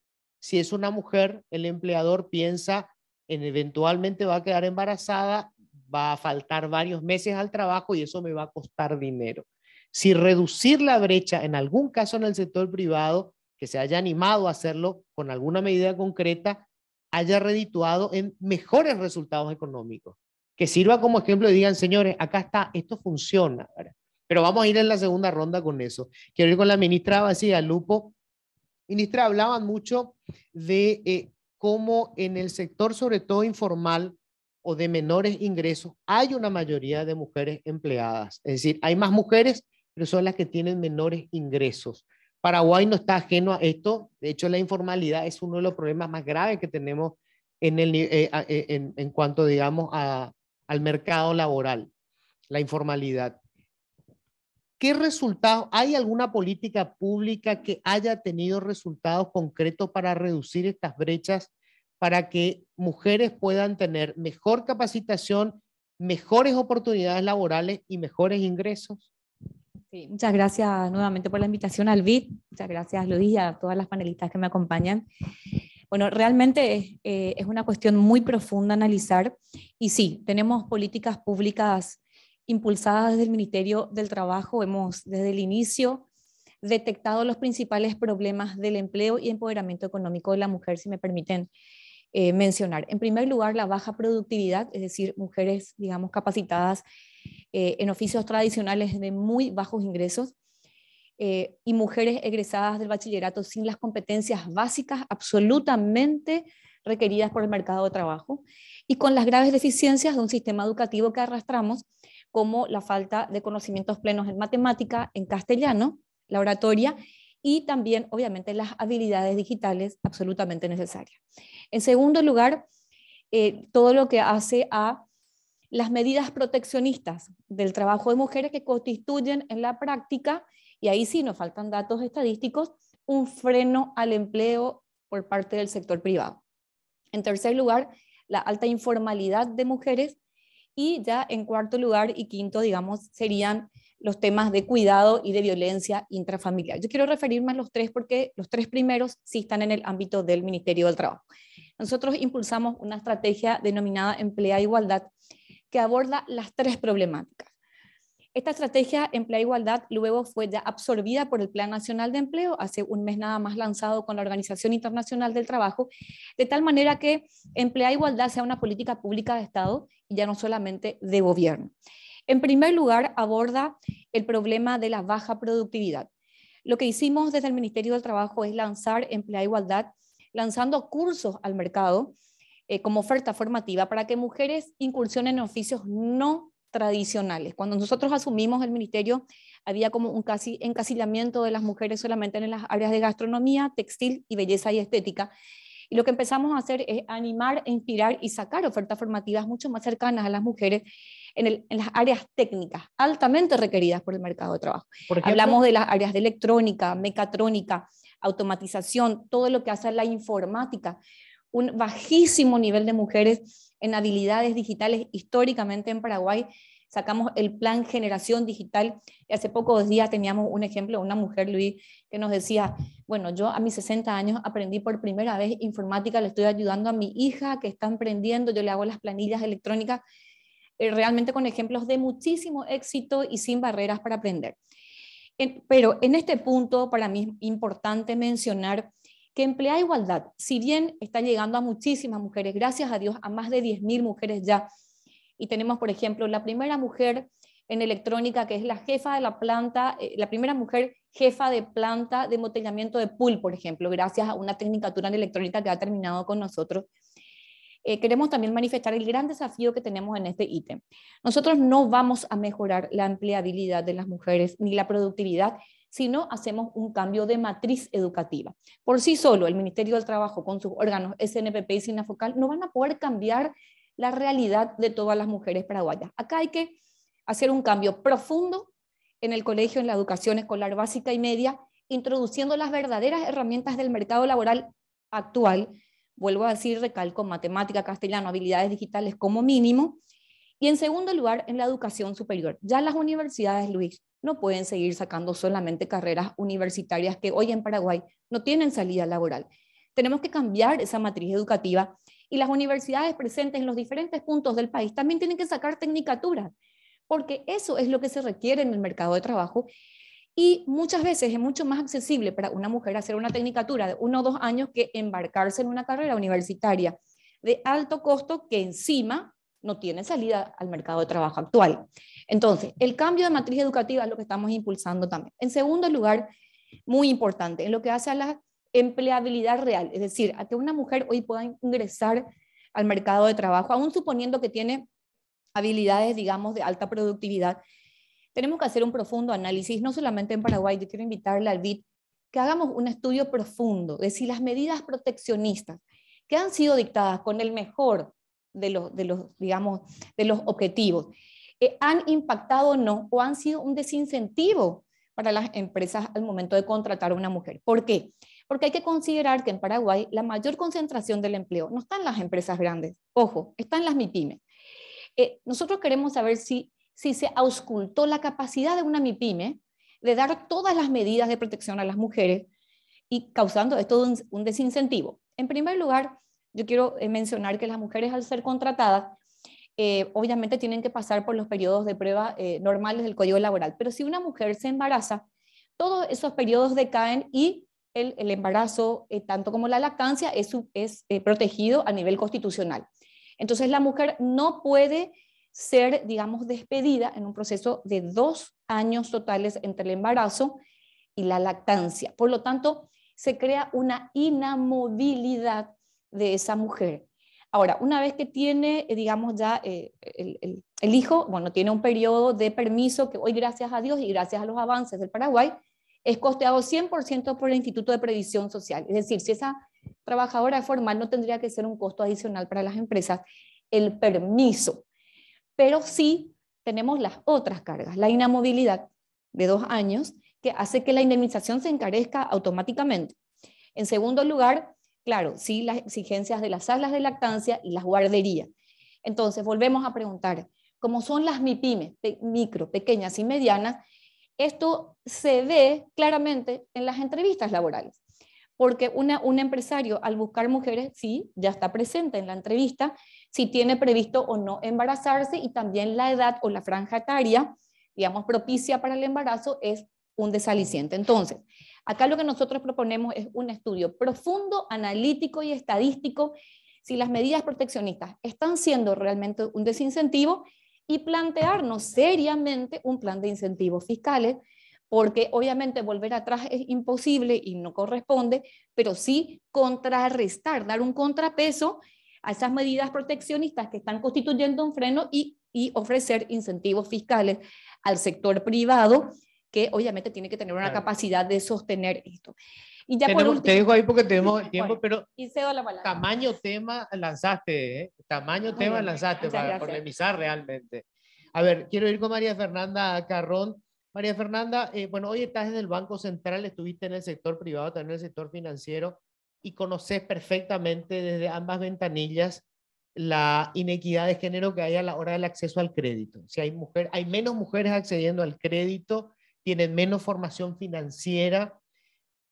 si es una mujer, el empleador piensa en eventualmente va a quedar embarazada, va a faltar varios meses al trabajo y eso me va a costar dinero. Si reducir la brecha en algún caso en el sector privado, que se haya animado a hacerlo con alguna medida concreta, haya redituado en mejores resultados económicos. Que sirva como ejemplo y digan, señores, acá está, esto funciona. Pero vamos a ir en la segunda ronda con eso. Quiero ir con la ministra Bacía Lupo Ministra, hablaban mucho de eh, cómo en el sector, sobre todo informal o de menores ingresos, hay una mayoría de mujeres empleadas. Es decir, hay más mujeres, pero son las que tienen menores ingresos. Paraguay no está ajeno a esto. De hecho, la informalidad es uno de los problemas más graves que tenemos en, el, eh, eh, cuanto, digamos, al mercado laboral, la informalidad. ¿Qué resultados? ¿Hay alguna política pública que haya tenido resultados concretos para reducir estas brechas, para que mujeres puedan tener mejor capacitación, mejores oportunidades laborales y mejores ingresos? muchas gracias nuevamente por la invitación al BID. Muchas gracias, Luis, y a todas las panelistas que me acompañan. Bueno, realmente eh, es una cuestión muy profunda analizar y sí, tenemos políticas públicas impulsadas desde el Ministerio del Trabajo, hemos desde el inicio detectado los principales problemas del empleo y empoderamiento económico de la mujer, si me permiten eh, mencionar. En primer lugar, la baja productividad, es decir, mujeres, digamos, capacitadas eh, en oficios tradicionales de muy bajos ingresos eh, y mujeres egresadas del bachillerato sin las competencias básicas absolutamente requeridas por el mercado de trabajo y con las graves deficiencias de un sistema educativo que arrastramos como la falta de conocimientos plenos en matemática, en castellano, la oratoria y también, obviamente, las habilidades digitales absolutamente necesarias. En segundo lugar, eh, todo lo que hace a las medidas proteccionistas del trabajo de mujeres que constituyen en la práctica, y ahí sí nos faltan datos estadísticos, un freno al empleo por parte del sector privado. En tercer lugar, la alta informalidad de mujeres y ya en cuarto lugar y quinto, digamos, serían los temas de cuidado y de violencia intrafamiliar. Yo quiero referirme a los tres porque los tres primeros sí están en el ámbito del Ministerio del Trabajo. Nosotros impulsamos una estrategia denominada Emplea e Igualdad que aborda las tres problemáticas. Esta estrategia Emplea Igualdad luego fue ya absorbida por el Plan Nacional de Empleo, hace un mes nada más lanzado con la Organización Internacional del Trabajo, de tal manera que Emplea Igualdad sea una política pública de Estado y ya no solamente de gobierno. En primer lugar, aborda el problema de la baja productividad. Lo que hicimos desde el Ministerio del Trabajo es lanzar Emplea Igualdad, lanzando cursos al mercado eh, como oferta formativa para que mujeres incursionen en oficios no tradicionales. Cuando nosotros asumimos el ministerio, había como un casi encasillamiento de las mujeres solamente en las áreas de gastronomía, textil y belleza y estética. Y lo que empezamos a hacer es animar, inspirar y sacar ofertas formativas mucho más cercanas a las mujeres en, en las áreas técnicas, altamente requeridas por el mercado de trabajo. Hablamos de las áreas de electrónica, mecatrónica, automatización, todo lo que hace la informática, un bajísimo nivel de mujeres en habilidades digitales históricamente en Paraguay. Sacamos el plan Generación Digital y hace pocos días teníamos un ejemplo, una mujer, Luis, que nos decía, bueno, yo a mis 60 años aprendí por primera vez informática, le estoy ayudando a mi hija que está emprendiendo, yo le hago las planillas electrónicas, eh, realmente con ejemplos de muchísimo éxito y sin barreras para aprender. pero en este punto para mí es importante mencionar que emplea igualdad. Si bien está llegando a muchísimas mujeres, gracias a Dios, a más de 10.000 mujeres ya. Y tenemos, por ejemplo, la primera mujer en electrónica, que es la jefa de la planta, eh, la primera mujer jefa de planta de embotellamiento de pool, por ejemplo, gracias a una tecnicatura en electrónica que ha terminado con nosotros. Eh, queremos también manifestar el gran desafío que tenemos en este ítem. Nosotros no vamos a mejorar la empleabilidad de las mujeres ni la productividad sino hacemos un cambio de matriz educativa. Por sí solo, el Ministerio del Trabajo con sus órganos SNPP y Sinafocal no van a poder cambiar la realidad de todas las mujeres paraguayas. Acá hay que hacer un cambio profundo en el colegio, en la educación escolar básica y media, introduciendo las verdaderas herramientas del mercado laboral actual. Vuelvo a decir, recalco, matemática, castellano, habilidades digitales como mínimo, y en segundo lugar, en la educación superior. Ya las universidades, Luis, no pueden seguir sacando solamente carreras universitarias que hoy en Paraguay no tienen salida laboral. Tenemos que cambiar esa matriz educativa y las universidades presentes en los diferentes puntos del país también tienen que sacar tecnicaturas, porque eso es lo que se requiere en el mercado de trabajo y muchas veces es mucho más accesible para una mujer hacer una tecnicatura de uno o dos años que embarcarse en una carrera universitaria de alto costo que encima no tiene salida al mercado de trabajo actual. Entonces, el cambio de matriz educativa es lo que estamos impulsando también. En segundo lugar, muy importante, en lo que hace a la empleabilidad real, es decir, a que una mujer hoy pueda ingresar al mercado de trabajo, aún suponiendo que tiene habilidades, digamos, de alta productividad, tenemos que hacer un profundo análisis, no solamente en Paraguay, yo quiero invitarle al BID que hagamos un estudio profundo de si las medidas proteccionistas que han sido dictadas con el mejor de los, digamos, de los objetivos, eh, han impactado o no o han sido un desincentivo para las empresas al momento de contratar a una mujer. ¿Por qué? Porque hay que considerar que en Paraguay la mayor concentración del empleo no están las empresas grandes, ojo, está las MIPIMES. Eh, nosotros queremos saber si, si se auscultó la capacidad de una MIPYME de dar todas las medidas de protección a las mujeres y causando esto un desincentivo. En primer lugar, yo quiero eh, mencionar que las mujeres al ser contratadas, eh, obviamente tienen que pasar por los periodos de prueba eh, normales del código laboral, pero si una mujer se embaraza, todos esos periodos decaen y el, embarazo, tanto como la lactancia, es protegido a nivel constitucional. Entonces la mujer no puede ser, digamos, despedida en un proceso de dos años totales entre el embarazo y la lactancia. Por lo tanto, se crea una inamovilidad de esa mujer. Ahora, una vez que tiene, eh, digamos, ya eh, el, hijo, bueno, tiene un periodo de permiso que hoy, gracias a Dios y gracias a los avances del Paraguay, es costeado 100% por el Instituto de Previsión Social. Es decir, si esa trabajadora formal no tendría que ser un costo adicional para las empresas, el permiso. Pero sí tenemos las otras cargas, la inamovilidad de dos años, que hace que la indemnización se encarezca automáticamente. En segundo lugar, Claro, sí las exigencias de las salas de lactancia y las guarderías. Entonces, volvemos a preguntar, ¿cómo son las MIPIMES, micro, pequeñas y medianas, esto se ve claramente en las entrevistas laborales. Porque una, un empresario al buscar mujeres, sí, ya está presente en la entrevista, si tiene previsto o no embarazarse y también la edad o la franja etaria, digamos, propicia para el embarazo es un desaliciente. Entonces, acá lo que nosotros proponemos es un estudio profundo, analítico y estadístico si las medidas proteccionistas están siendo realmente un desincentivo y plantearnos seriamente un plan de incentivos fiscales, porque obviamente volver atrás es imposible y no corresponde, pero sí contrarrestar, dar un contrapeso a esas medidas proteccionistas que están constituyendo un freno y, y ofrecer incentivos fiscales al sector privado que obviamente tiene que tener una capacidad de sostener esto. Y ya por último, te dejo ahí porque tenemos tiempo, pero tamaño tema lanzaste, ¿eh? tamaño tema lanzaste para polemizar realmente. A ver, quiero ir con María Fernanda Carrón. María Fernanda, eh, bueno, hoy estás en el Banco Central, estuviste en el sector privado, también en el sector financiero y conoces perfectamente desde ambas ventanillas la inequidad de género que hay a la hora del acceso al crédito. Si hay mujer, hay menos mujeres accediendo al crédito tienen menos formación financiera.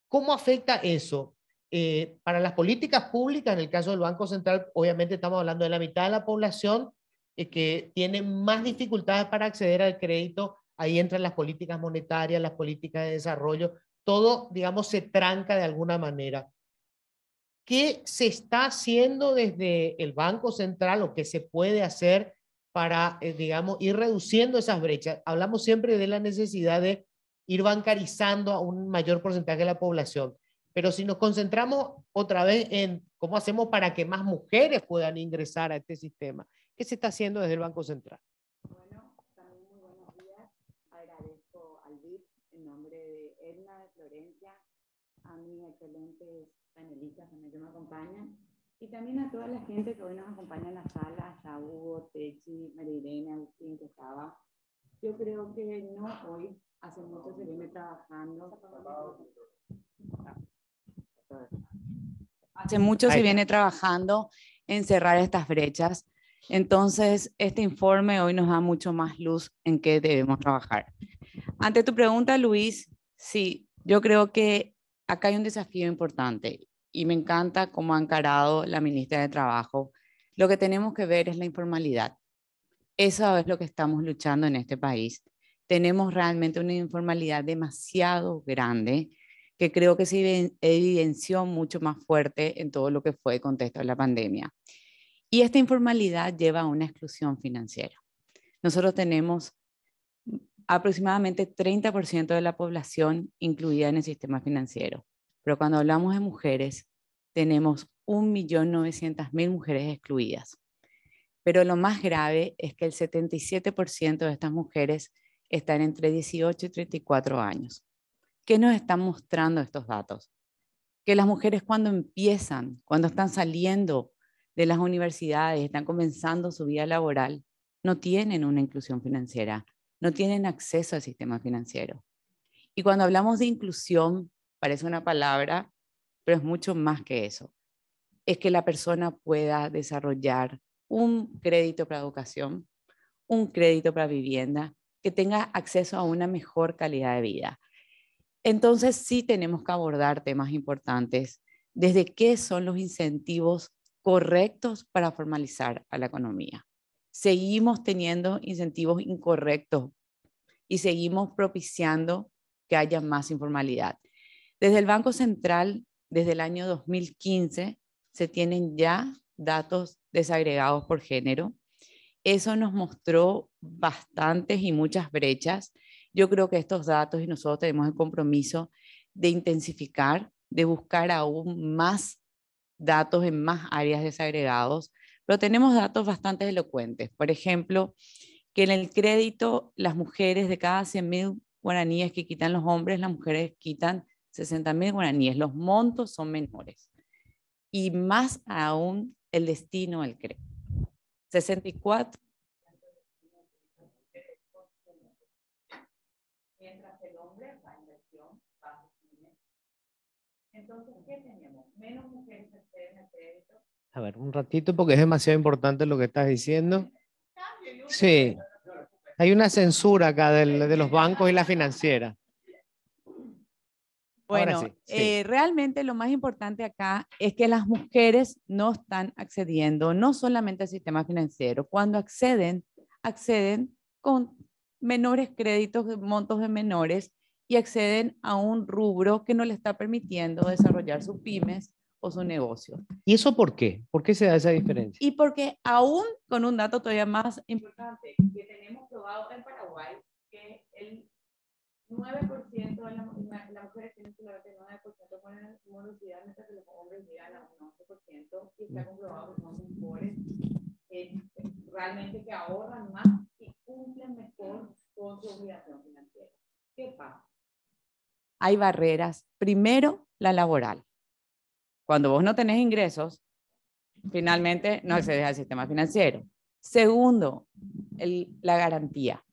¿Cómo afecta eso? Eh, para las políticas públicas, en el caso del Banco Central, obviamente estamos hablando de la mitad de la población eh, que tiene más dificultades para acceder al crédito. Ahí entran las políticas monetarias, las políticas de desarrollo. Todo, digamos, se tranca de alguna manera. ¿Qué se está haciendo desde el Banco Central o qué se puede hacer para, eh, digamos, ir reduciendo esas brechas. Hablamos siempre de la necesidad de ir bancarizando a un mayor porcentaje de la población. Pero si nos concentramos otra vez en cómo hacemos para que más mujeres puedan ingresar a este sistema, ¿qué se está haciendo desde el Banco Central? Bueno, también muy buenos días. Agradezco al BIP en nombre de Edna, Florencia, a mis excelentes panelistas que me acompañan. Y también a toda la gente que hoy nos acompaña en la sala, a Hugo, Techi, María Agustín, que estaba. Yo creo que no hoy, hace mucho se viene trabajando. Hace mucho se viene trabajando en cerrar estas brechas. Entonces, este informe hoy nos da mucho más luz en qué debemos trabajar. Ante tu pregunta, Luis, sí, yo creo que acá hay un desafío importante y me encanta cómo ha encarado la ministra de Trabajo. Lo que tenemos que ver es la informalidad. Eso es lo que estamos luchando en este país. Tenemos realmente una informalidad demasiado grande que creo que se evidenció mucho más fuerte en todo lo que fue el contexto de la pandemia. Y esta informalidad lleva a una exclusión financiera. Nosotros tenemos aproximadamente 30% de la población incluida en el sistema financiero. Pero cuando hablamos de mujeres, tenemos 1.900.000 mujeres excluidas. Pero lo más grave es que el 77% de estas mujeres están entre 18 y 34 años. ¿Qué nos están mostrando estos datos? Que las mujeres cuando empiezan, cuando están saliendo de las universidades, están comenzando su vida laboral, no tienen una inclusión financiera, no tienen acceso al sistema financiero. Y cuando hablamos de inclusión, parece una palabra, pero es mucho más que eso. Es que la persona pueda desarrollar un crédito para educación, un crédito para vivienda, que tenga acceso a una mejor calidad de vida. Entonces sí tenemos que abordar temas importantes, desde qué son los incentivos correctos para formalizar a la economía. Seguimos teniendo incentivos incorrectos y seguimos propiciando que haya más informalidad. Desde el Banco Central, desde el año 2015, se tienen ya datos desagregados por género. Eso nos mostró bastantes y muchas brechas. Yo creo que estos datos y nosotros tenemos el compromiso de intensificar, de buscar aún más datos en más áreas desagregados, pero tenemos datos bastante elocuentes. Por ejemplo, que en el crédito las mujeres de cada 100.000 guaraníes que quitan los hombres, las mujeres quitan 60 mil guaraníes. Los montos son menores. Y más aún el destino al crédito. 64. Mientras el hombre a inversión Entonces, ¿qué Menos crédito. A ver, un ratito porque es demasiado importante lo que estás diciendo. Sí. Hay una censura acá del, de los bancos y la financiera. Bueno, eh, realmente lo más importante acá es que las mujeres no están accediendo no solamente al sistema financiero, cuando acceden, acceden con menores créditos, montos de menores y acceden a un rubro que no le está permitiendo desarrollar sus pymes o su negocio. ¿Y eso por qué? ¿Por qué se da esa diferencia? Y porque aún con un dato todavía más importante que tenemos probado en Paraguay, que el 9% de las mujeres tienen solamente 9% de morosidad, mientras que los hombres llegan a un 11%, y está mm. comprobado que son mejores, eh, realmente que ahorran más y cumplen mejor con su obligación financiera. ¿Qué pasa? Hay barreras. Primero, la laboral. Cuando vos no tenés ingresos, finalmente no accedes al sistema financiero. Segundo, el, la garantía.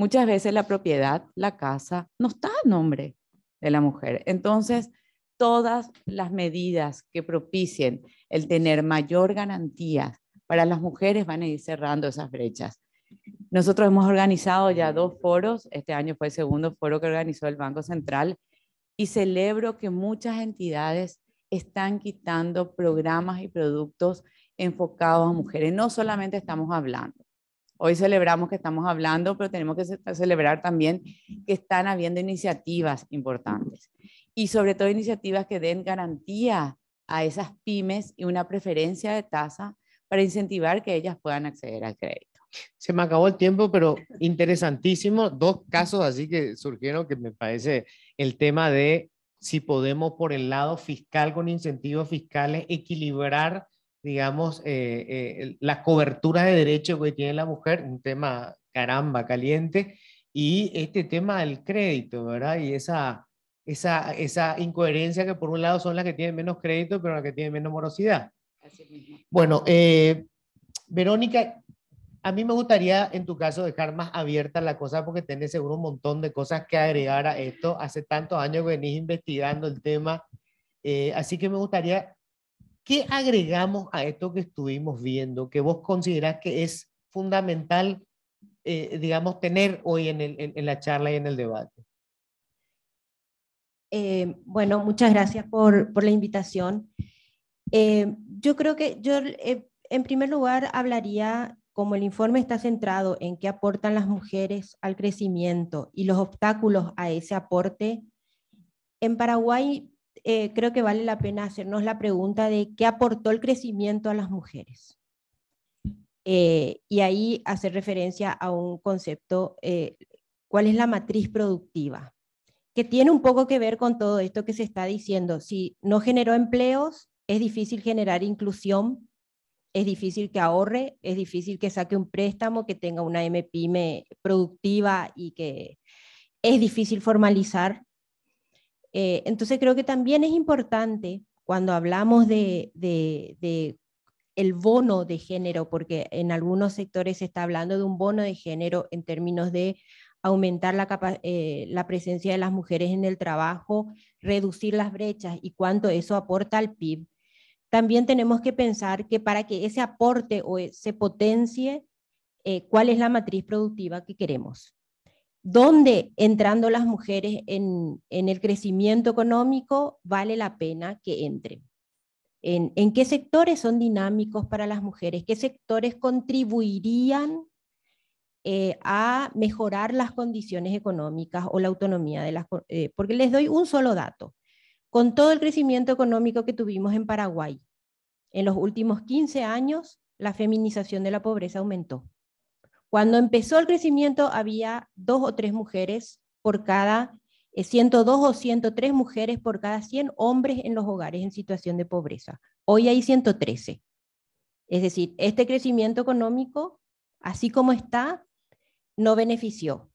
Muchas veces la propiedad, la casa, no está a nombre de la mujer. Entonces, todas las medidas que propicien el tener mayor garantía para las mujeres van a ir cerrando esas brechas. Nosotros hemos organizado ya dos foros, este año fue el segundo foro que organizó el Banco Central y celebro que muchas entidades están quitando programas y productos enfocados a mujeres. No solamente estamos hablando Hoy celebramos que estamos hablando, pero tenemos que celebrar también que están habiendo iniciativas importantes y sobre todo iniciativas que den garantía a esas pymes y una preferencia de tasa para incentivar que ellas puedan acceder al crédito. Se me acabó el tiempo, pero interesantísimo. Dos casos así que surgieron que me parece el tema de si podemos por el lado fiscal con incentivos fiscales equilibrar digamos, eh, eh la cobertura de derechos que tiene la mujer, un tema caramba caliente, y este tema del crédito, ¿verdad? Y esa, esa, esa incoherencia que por un lado son las que tienen menos crédito, pero las que tienen menos morosidad. Bueno, eh, Verónica, a mí me gustaría en tu caso dejar más abierta la cosa porque tenés seguro un montón de cosas que agregar a esto. Hace tantos años que venís investigando el tema, eh, así que me gustaría ¿Qué agregamos a esto que estuvimos viendo que vos considerás que es fundamental, eh, digamos, tener hoy en, la charla y en el debate? Eh, bueno, muchas gracias por, la invitación. Eh, yo creo que yo, en primer lugar, hablaría como el informe está centrado en qué aportan las mujeres al crecimiento y los obstáculos a ese aporte, en Paraguay eh, creo que vale la pena hacernos la pregunta de qué aportó el crecimiento a las mujeres. Eh, y ahí hacer referencia a un concepto, eh, cuál es la matriz productiva, que tiene un poco que ver con todo esto que se está diciendo. Si no generó empleos, es difícil generar inclusión, es difícil que ahorre, es difícil que saque un préstamo, que tenga una MPYME productiva y que es difícil formalizar eh, entonces creo que también es importante cuando hablamos de, el bono de género, porque en algunos sectores se está hablando de un bono de género en términos de aumentar la, eh, presencia de las mujeres en el trabajo, reducir las brechas y cuánto eso aporta al PIB. También tenemos que pensar que para que ese aporte o e, se potencie, eh, cuál es la matriz productiva que queremos donde entrando las mujeres en, el crecimiento económico vale la pena que entren. En, qué sectores son dinámicos para las mujeres, qué sectores contribuirían eh, a mejorar las condiciones económicas o la autonomía de las... Eh, porque les doy un solo dato. Con todo el crecimiento económico que tuvimos en Paraguay, en los últimos 15 años, la feminización de la pobreza aumentó. Cuando empezó el crecimiento había dos o tres mujeres por cada, 102 eh, o 103 mujeres por cada 100 hombres en los hogares en situación de pobreza. Hoy hay 113. Es decir, este crecimiento económico, así como está, no benefició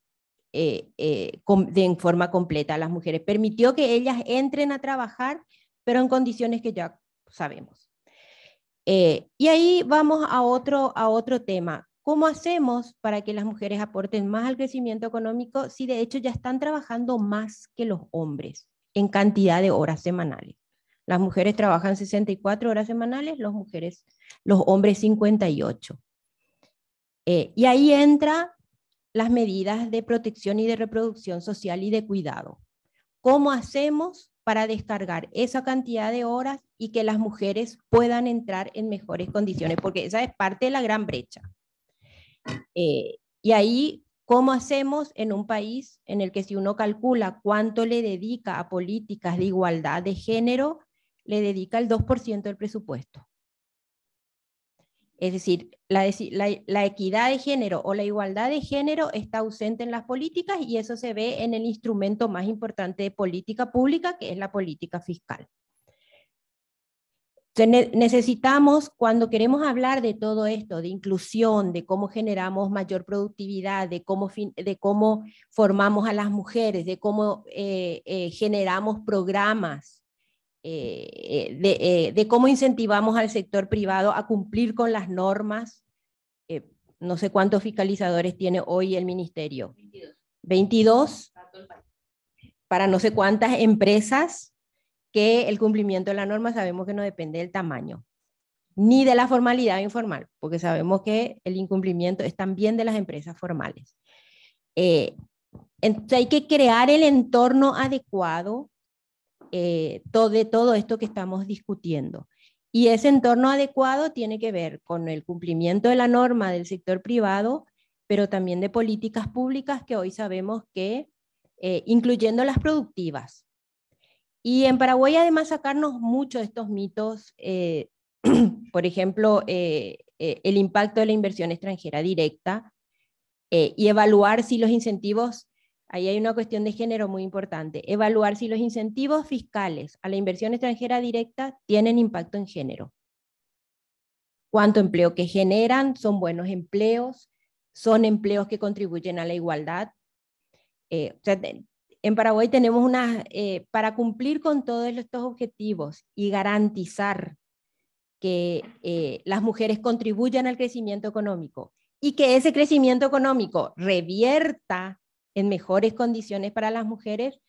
eh, eh, de en forma completa a las mujeres. Permitió que ellas entren a trabajar, pero en condiciones que ya sabemos. y ahí vamos a otro, a otro tema. ¿Cómo hacemos para que las mujeres aporten más al crecimiento económico si de hecho ya están trabajando más que los hombres en cantidad de horas semanales? Las mujeres trabajan 64 horas semanales, los, mujeres, los hombres 58. Eh, y ahí entran las medidas de protección y de reproducción social y de cuidado. ¿Cómo hacemos para descargar esa cantidad de horas y que las mujeres puedan entrar en mejores condiciones? Porque esa es parte de la gran brecha. Eh, y ahí, ¿cómo hacemos en un país en el que si uno calcula cuánto le dedica a políticas de igualdad de género, le dedica el 2% del presupuesto? Es decir, la, equidad de género o la igualdad de género está ausente en las políticas y eso se ve en el instrumento más importante de política pública, que es la política fiscal. Entonces, necesitamos, cuando queremos hablar de todo esto, de inclusión, de cómo generamos mayor productividad, de cómo, de cómo formamos a las mujeres, de cómo eh, eh, generamos programas, eh, de, de, cómo incentivamos al sector privado a cumplir con las normas. no sé cuántos fiscalizadores tiene hoy el ministerio. 22. 22 para no sé cuántas empresas que el cumplimiento de la norma sabemos que no depende del tamaño, ni de la formalidad informal, porque sabemos que el incumplimiento es también de las empresas formales. Eh, entonces hay que crear el entorno adecuado eh, todo, de todo esto que estamos discutiendo. Y ese entorno adecuado tiene que ver con el cumplimiento de la norma del sector privado, pero también de políticas públicas que hoy sabemos que, eh, incluyendo las productivas, y en Paraguay además sacarnos muchos de estos mitos, eh, por ejemplo, eh, eh, el impacto de la inversión extranjera directa y evaluar si los incentivos, ahí hay una cuestión de género muy importante, evaluar si los incentivos fiscales a la inversión extranjera directa tienen impacto en género. Cuánto empleo que generan, son buenos empleos, son empleos que contribuyen a la igualdad. o sea, en Paraguay tenemos una, eh, para cumplir con todos estos objetivos y garantizar que eh, las mujeres contribuyan al crecimiento económico y que ese crecimiento económico revierta en mejores condiciones para las mujeres,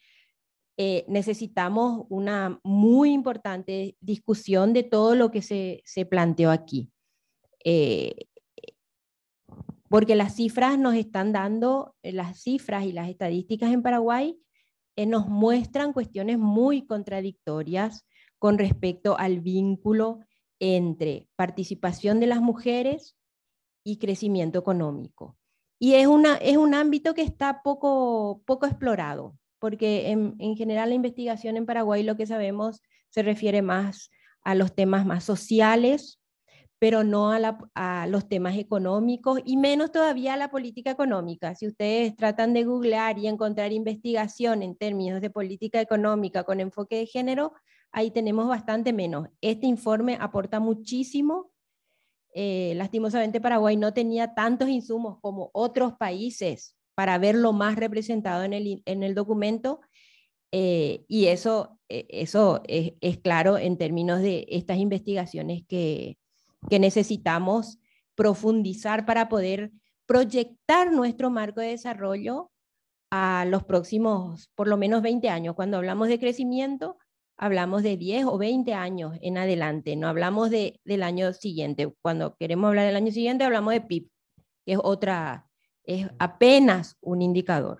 eh, necesitamos una muy importante discusión de todo lo que se, planteó aquí. porque las cifras nos están dando, las cifras y las estadísticas en Paraguay eh, nos muestran cuestiones muy contradictorias con respecto al vínculo entre participación de las mujeres y crecimiento económico. Y es, un ámbito que está poco, explorado, porque en general la investigación en Paraguay lo que sabemos se refiere más a los temas más sociales pero no a, los temas económicos y menos todavía a la política económica. Si ustedes tratan de googlear y encontrar investigación en términos de política económica con enfoque de género, ahí tenemos bastante menos. Este informe aporta muchísimo. Eh, lastimosamente Paraguay no tenía tantos insumos como otros países para verlo más representado en el, en el documento. Eh, y eso, eh, eso es, es claro en términos de estas investigaciones que, que necesitamos profundizar para poder proyectar nuestro marco de desarrollo a los próximos por lo menos 20 años. Cuando hablamos de crecimiento, hablamos de 10 o 20 años en adelante, no hablamos de, del año siguiente. Cuando queremos hablar del año siguiente, hablamos de PIB, que es otra, es apenas un indicador.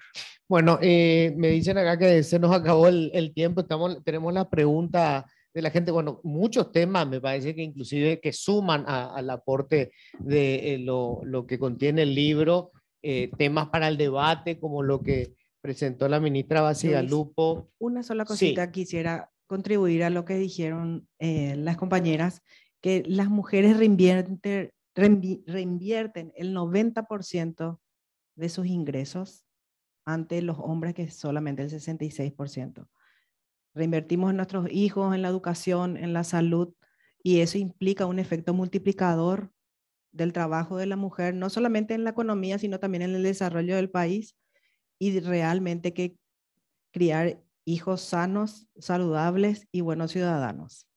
Bueno, eh, me dicen acá que se nos acabó el, tiempo, Estamos, tenemos la pregunta de la gente, bueno, muchos temas me parece que inclusive que suman al aporte de eh, lo, lo, que contiene el libro, eh, temas para el debate, como lo que presentó la ministra lupo Una sola cosita quisiera contribuir a lo que dijeron eh, las compañeras, que las mujeres reinvierten, reinvierten el 90% de sus ingresos ante los hombres que es solamente el 66% reinvertimos en nuestros hijos, en la educación, en la salud, y eso implica un efecto multiplicador del trabajo de la mujer, no solamente en la economía, sino también en el desarrollo del país, y realmente que criar hijos sanos, saludables y buenos ciudadanos.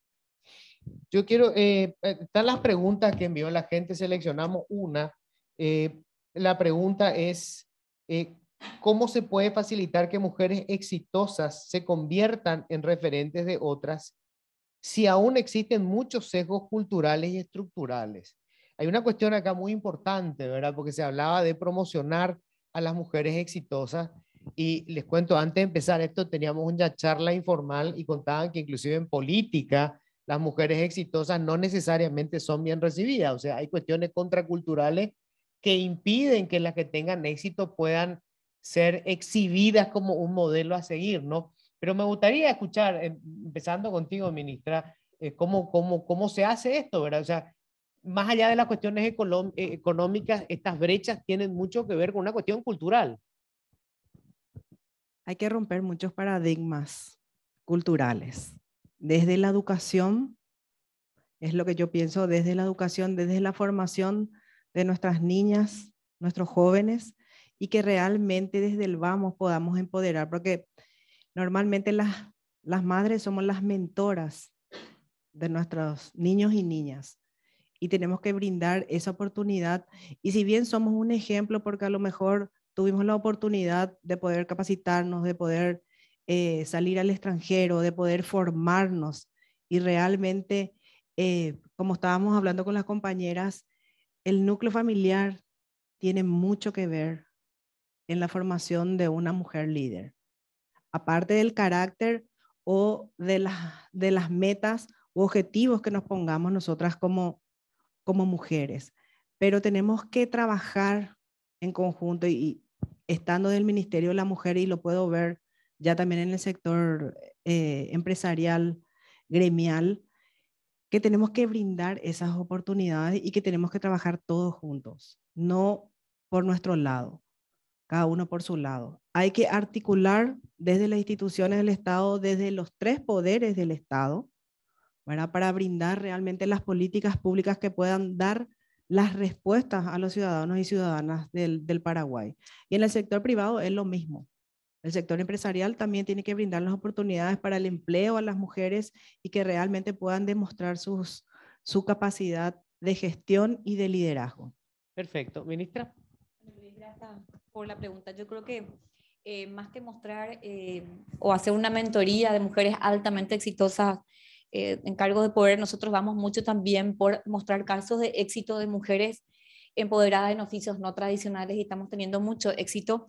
Yo quiero, eh, eh están las preguntas que envió la gente, seleccionamos una. Eh, la pregunta es, eh, ¿cómo se puede facilitar que mujeres exitosas se conviertan en referentes de otras si aún existen muchos sesgos culturales y estructurales? Hay una cuestión acá muy importante, ¿verdad? Porque se hablaba de promocionar a las mujeres exitosas y les cuento, antes de empezar esto teníamos una charla informal y contaban que inclusive en política las mujeres exitosas no necesariamente son bien recibidas, o sea, hay cuestiones contraculturales que impiden que las que tengan éxito puedan ser exhibidas como un modelo a seguir, ¿no? Pero me gustaría escuchar, em, empezando contigo, ministra, eh, cómo, cómo, cómo se hace esto, ¿verdad? O sea, más allá de las cuestiones eh, económicas, estas brechas tienen mucho que ver con una cuestión cultural. Hay que romper muchos paradigmas culturales. Desde la educación, es lo que yo pienso, desde la educación, desde la formación de nuestras niñas, nuestros jóvenes, y que realmente desde el vamos podamos empoderar, porque normalmente las, las madres somos las mentoras de nuestros niños y niñas y tenemos que brindar esa oportunidad. Y si bien somos un ejemplo, porque a lo mejor tuvimos la oportunidad de poder capacitarnos, de poder eh, salir al extranjero, de poder formarnos y realmente, eh, como estábamos hablando con las compañeras, el núcleo familiar tiene mucho que ver en la formación de una mujer líder. Aparte del carácter o de las, metas u objetivos que nos pongamos nosotras como, mujeres. Pero tenemos que trabajar en conjunto y, estando del Ministerio de la Mujer, y lo puedo ver ya también en el sector eh, empresarial, gremial, que tenemos que brindar esas oportunidades y que tenemos que trabajar todos juntos, no por nuestro lado cada uno por su lado. Hay que articular desde las instituciones del Estado, desde los tres poderes del Estado, para brindar realmente las políticas públicas que puedan dar las respuestas a los ciudadanos y ciudadanas del, Paraguay. Y en el sector privado es lo mismo. El sector empresarial también tiene que brindar las oportunidades para el empleo a las mujeres y que realmente puedan demostrar sus, su capacidad de gestión y de liderazgo. Perfecto. Ministra por la pregunta. Yo creo que eh, más que mostrar eh, o hacer una mentoría de mujeres altamente exitosas eh, en cargos de poder, nosotros vamos mucho también por mostrar casos de éxito de mujeres empoderadas en oficios no tradicionales y estamos teniendo mucho éxito.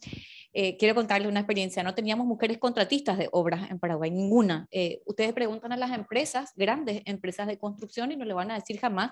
Eh, quiero contarles una experiencia. No teníamos mujeres contratistas de obras en Paraguay, ninguna. Eh, ustedes preguntan a las empresas, grandes empresas de construcción, y no le van a decir jamás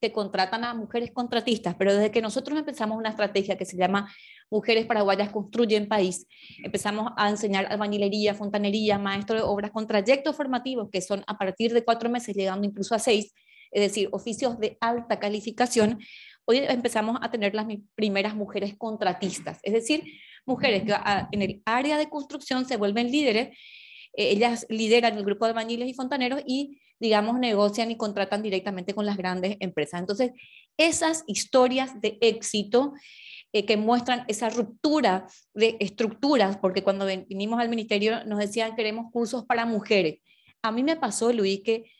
que contratan a mujeres contratistas. Pero desde que nosotros empezamos una estrategia que se llama Mujeres Paraguayas Construyen País, empezamos a enseñar albañilería, fontanería, maestro de obras con trayectos formativos que son a partir de cuatro meses, llegando incluso a seis, es decir, oficios de alta calificación hoy empezamos a tener las primeras mujeres contratistas, es decir, mujeres que ah, en el área de construcción se vuelven líderes, eh, ellas lideran el grupo de albañiles y fontaneros y, digamos, negocian y contratan directamente con las grandes empresas. Entonces, esas historias de éxito eh, que muestran esa ruptura de estructuras, porque cuando vinimos al ministerio nos decían queremos cursos para mujeres. A mí me pasó, Luis, que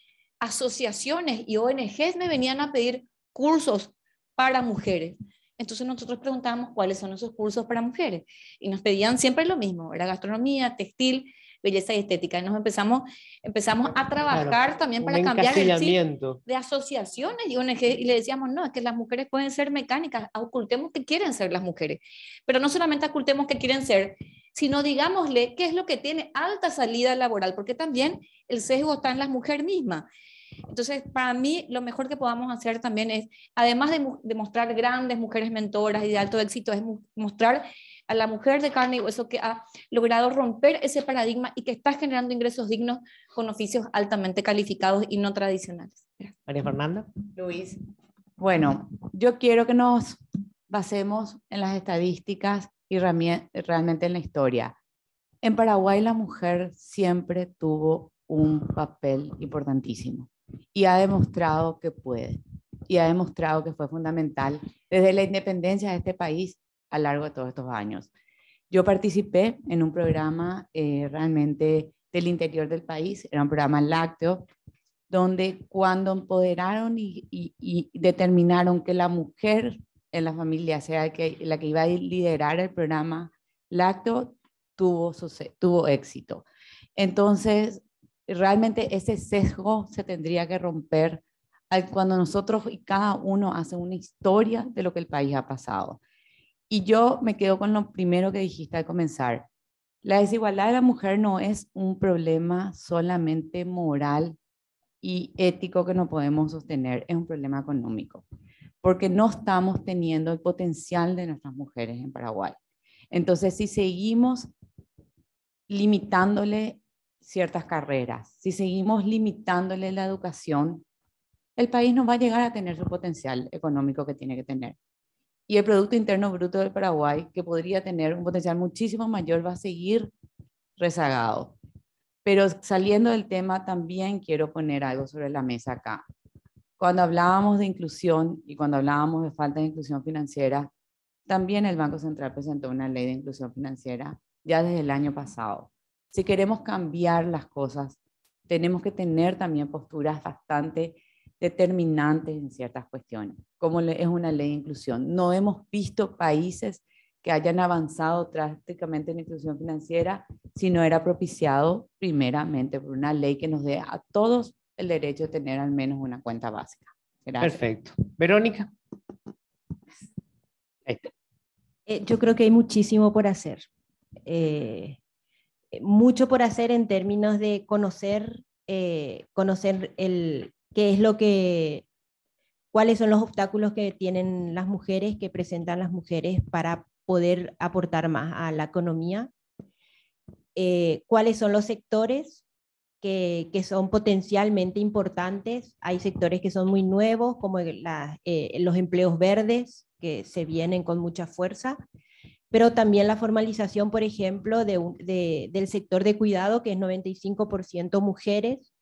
asociaciones y ONGs me venían a pedir cursos para mujeres. Entonces nosotros preguntamos cuáles son esos cursos para mujeres y nos pedían siempre lo mismo, era gastronomía, textil, belleza y estética. Y nos empezamos, empezamos a trabajar también para cambiar el chip de asociaciones y ONG. Y le decíamos, no, es que las mujeres pueden ser mecánicas, ocultemos que quieren ser las mujeres. Pero no solamente ocultemos que quieren ser, sino digámosle qué es lo que tiene alta salida laboral, porque también el sesgo está en las mujeres mismas. Entonces, para mí, lo mejor que podamos hacer también es, además de, mostrar grandes mujeres mentoras y de alto éxito, es mostrar a la mujer de carne y hueso que ha logrado romper ese paradigma y que está generando ingresos dignos con oficios altamente calificados y no tradicionales. María Fernanda. Luis. Bueno, yo quiero que nos basemos en las estadísticas y realmente en la historia. En Paraguay la mujer siempre tuvo un papel importantísimo y ha demostrado que puede y ha demostrado que fue fundamental desde la independencia de este país a lo largo de todos estos años. Yo participé en un programa eh, realmente del interior del país, era un programa lácteo, donde cuando empoderaron y, determinaron que la mujer en la familia sea que, la que iba a liderar el programa lácteo, tuvo, tuvo éxito. Entonces, realmente ese sesgo se tendría que romper cuando nosotros y cada uno hace una historia de lo que el país ha pasado. Y yo me quedo con lo primero que dijiste al comenzar. La desigualdad de la mujer no es un problema solamente moral y ético que no podemos sostener, es un problema económico, porque no estamos teniendo el potencial de nuestras mujeres en Paraguay. Entonces, si seguimos limitándole ciertas carreras, si seguimos limitándole la educación, el país no va a llegar a tener su potencial económico que tiene que tener. Y el Producto Interno Bruto del Paraguay, que podría tener un potencial muchísimo mayor, va a seguir rezagado. Pero saliendo del tema, también quiero poner algo sobre la mesa acá. Cuando hablábamos de inclusión y cuando hablábamos de falta de inclusión financiera, también el Banco Central presentó una ley de inclusión financiera ya desde el año pasado. Si queremos cambiar las cosas, tenemos que tener también posturas bastante determinantes en ciertas cuestiones, como es una ley de inclusión. No hemos visto países que hayan avanzado drásticamente en inclusión financiera si no era propiciado primeramente por una ley que nos dé a todos el derecho de tener al menos una cuenta básica. Perfecto. Verónica. Eh, yo creo que hay muchísimo por hacer. Eh, eh, mucho por hacer en términos de conocer, eh, conocer el, qué es lo que, cuáles son los obstáculos que tienen las mujeres, que presentan las mujeres para poder aportar más a la economía, eh, cuáles son los sectores que, que, son potencialmente importantes. Hay sectores que son muy nuevos, como los empleos verdes, que se vienen con mucha fuerza pero también la formalización, por ejemplo, de, del sector de cuidado, que es 95% mujeres,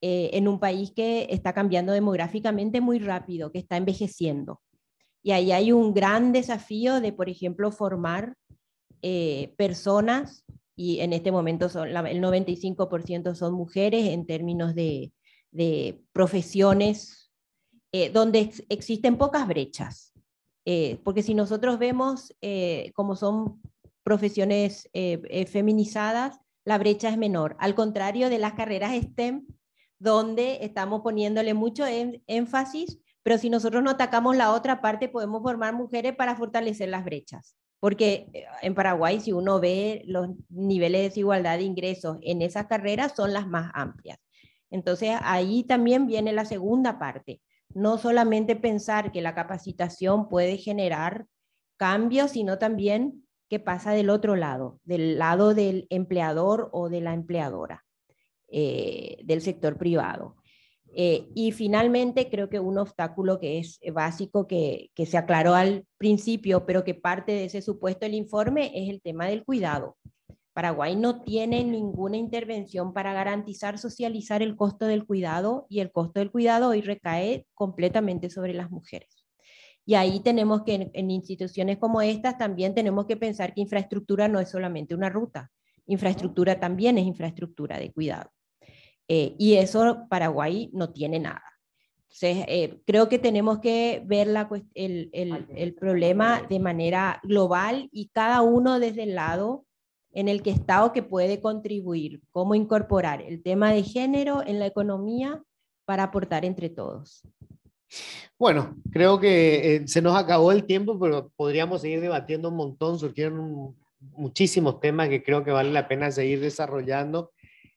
eh, en un país que está cambiando demográficamente muy rápido, que está envejeciendo. Y ahí hay un gran desafío de, por ejemplo, formar eh, personas, y en este momento son, el 95% son mujeres en términos de, profesiones eh, donde existen pocas brechas eh, porque si nosotros vemos eh, como son profesiones eh, eh, feminizadas, la brecha es menor, al contrario de las carreras STEM, donde estamos poniéndole mucho em, énfasis, pero si nosotros no atacamos la otra parte, podemos formar mujeres para fortalecer las brechas. Porque en Paraguay, si uno ve los niveles de desigualdad de ingresos en esas carreras, son las más amplias. Entonces, ahí también viene la segunda parte, no solamente pensar que la capacitación puede generar cambios, sino también qué pasa del otro lado, del lado del empleador o de la empleadora, eh, del sector privado. Eh, y finalmente, creo que un obstáculo que es básico, que, que, se aclaró al principio, pero que parte de ese supuesto el informe, es el tema del cuidado. Paraguay no tiene ninguna intervención para garantizar socializar el costo del cuidado y el costo del cuidado hoy recae completamente sobre las mujeres. Y ahí tenemos que en, instituciones como estas también tenemos que pensar que infraestructura no es solamente una ruta, infraestructura también es infraestructura de cuidado. Eh, y eso Paraguay no tiene nada. Entonces, eh, creo que tenemos que ver el, problema de manera global y cada uno desde el lado en el que está o que puede contribuir, cómo incorporar el tema de género en la economía para aportar entre todos. Bueno, creo que eh, se nos acabó el tiempo, pero podríamos seguir debatiendo un montón, surgieron muchísimos temas que creo que vale la pena seguir desarrollando.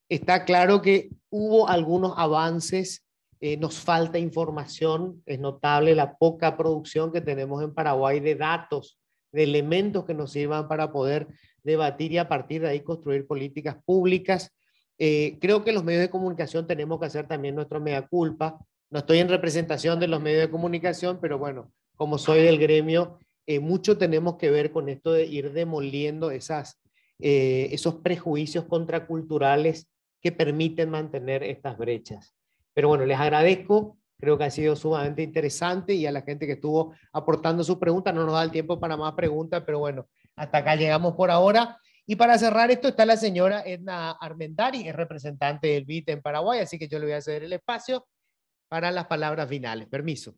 Está claro que hubo algunos avances, eh, nos falta información, es notable la poca producción que tenemos en Paraguay de datos, de elementos que nos sirvan para poder debatir y a partir de ahí construir políticas públicas. Eh, creo que los medios de comunicación tenemos que hacer también nuestra mea culpa. No estoy en representación de los medios de comunicación, pero bueno, como soy del gremio, eh, mucho tenemos que ver con esto de ir demoliendo esas, eh, esos prejuicios contraculturales que permiten mantener estas brechas. Pero bueno, les agradezco, creo que ha sido sumamente interesante y a la gente que estuvo aportando sus preguntas, no nos da el tiempo para más preguntas, pero bueno, hasta acá llegamos por ahora. Y para cerrar esto está la señora Edna Armendari, es representante del BIT en Paraguay, así que yo le voy a ceder el espacio para las palabras finales. Permiso.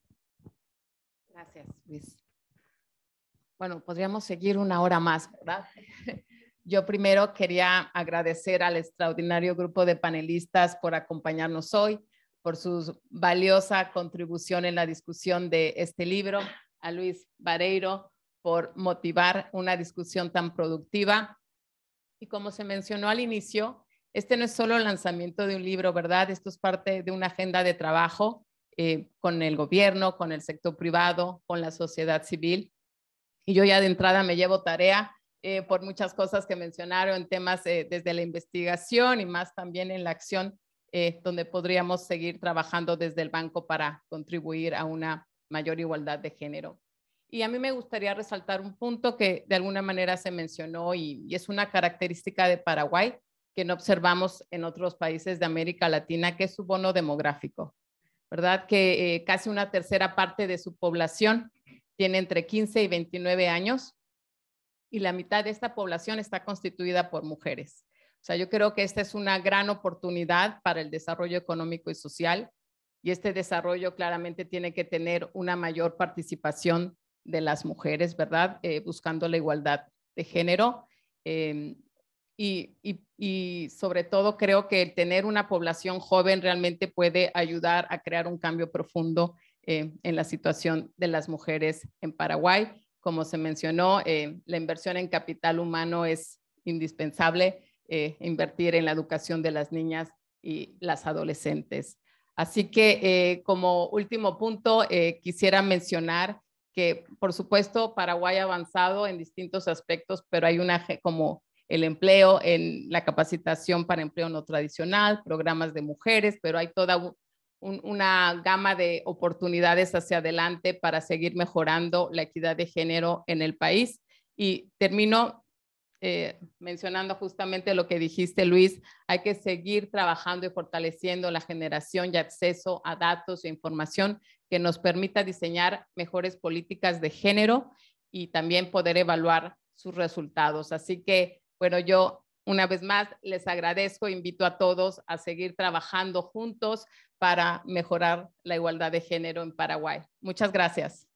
Gracias, Luis. Bueno, podríamos seguir una hora más, ¿verdad? Yo primero quería agradecer al extraordinario grupo de panelistas por acompañarnos hoy, por su valiosa contribución en la discusión de este libro, a Luis Vareiro, por motivar una discusión tan productiva. Y como se mencionó al inicio, este no es solo el lanzamiento de un libro, ¿verdad? Esto es parte de una agenda de trabajo eh, con el gobierno, con el sector privado, con la sociedad civil. Y yo ya de entrada me llevo tarea eh, por muchas cosas que mencionaron, temas eh, desde la investigación y más también en la acción, donde podríamos seguir trabajando desde el banco para contribuir a una mayor igualdad de género. Y a mí me gustaría resaltar un punto que de alguna manera se mencionó y, es una característica de Paraguay que no observamos en otros países de América Latina, que es su bono demográfico, ¿verdad? Que eh, casi una tercera parte de su población tiene entre 15 y 29 años y la mitad de esta población está constituida por mujeres. O sea, yo creo que esta es una gran oportunidad para el desarrollo económico y social y este desarrollo claramente tiene que tener una mayor participación de las mujeres, ¿verdad? Eh, buscando la igualdad de género. Em, y, sobre todo creo que el tener una población joven realmente puede ayudar a crear un cambio profundo eh, en la situación de las mujeres en Paraguay. Como se mencionó, eh, la inversión en capital humano es indispensable, invertir en la educación de las niñas y las adolescentes. Así que como último punto, quisiera mencionar que por supuesto Paraguay ha avanzado en distintos aspectos, pero hay una como el empleo, en la capacitación para empleo no tradicional, programas de mujeres, pero hay toda una gama de oportunidades hacia adelante para seguir mejorando la equidad de género en el país. Y termino eh, mencionando justamente lo que dijiste, Luis, hay que seguir trabajando y fortaleciendo la generación y acceso a datos e información que nos permita diseñar mejores políticas de género y también poder evaluar sus resultados. Así que, bueno, yo una vez más les agradezco, e invito a todos a seguir trabajando juntos para mejorar la igualdad de género en Paraguay. Muchas gracias.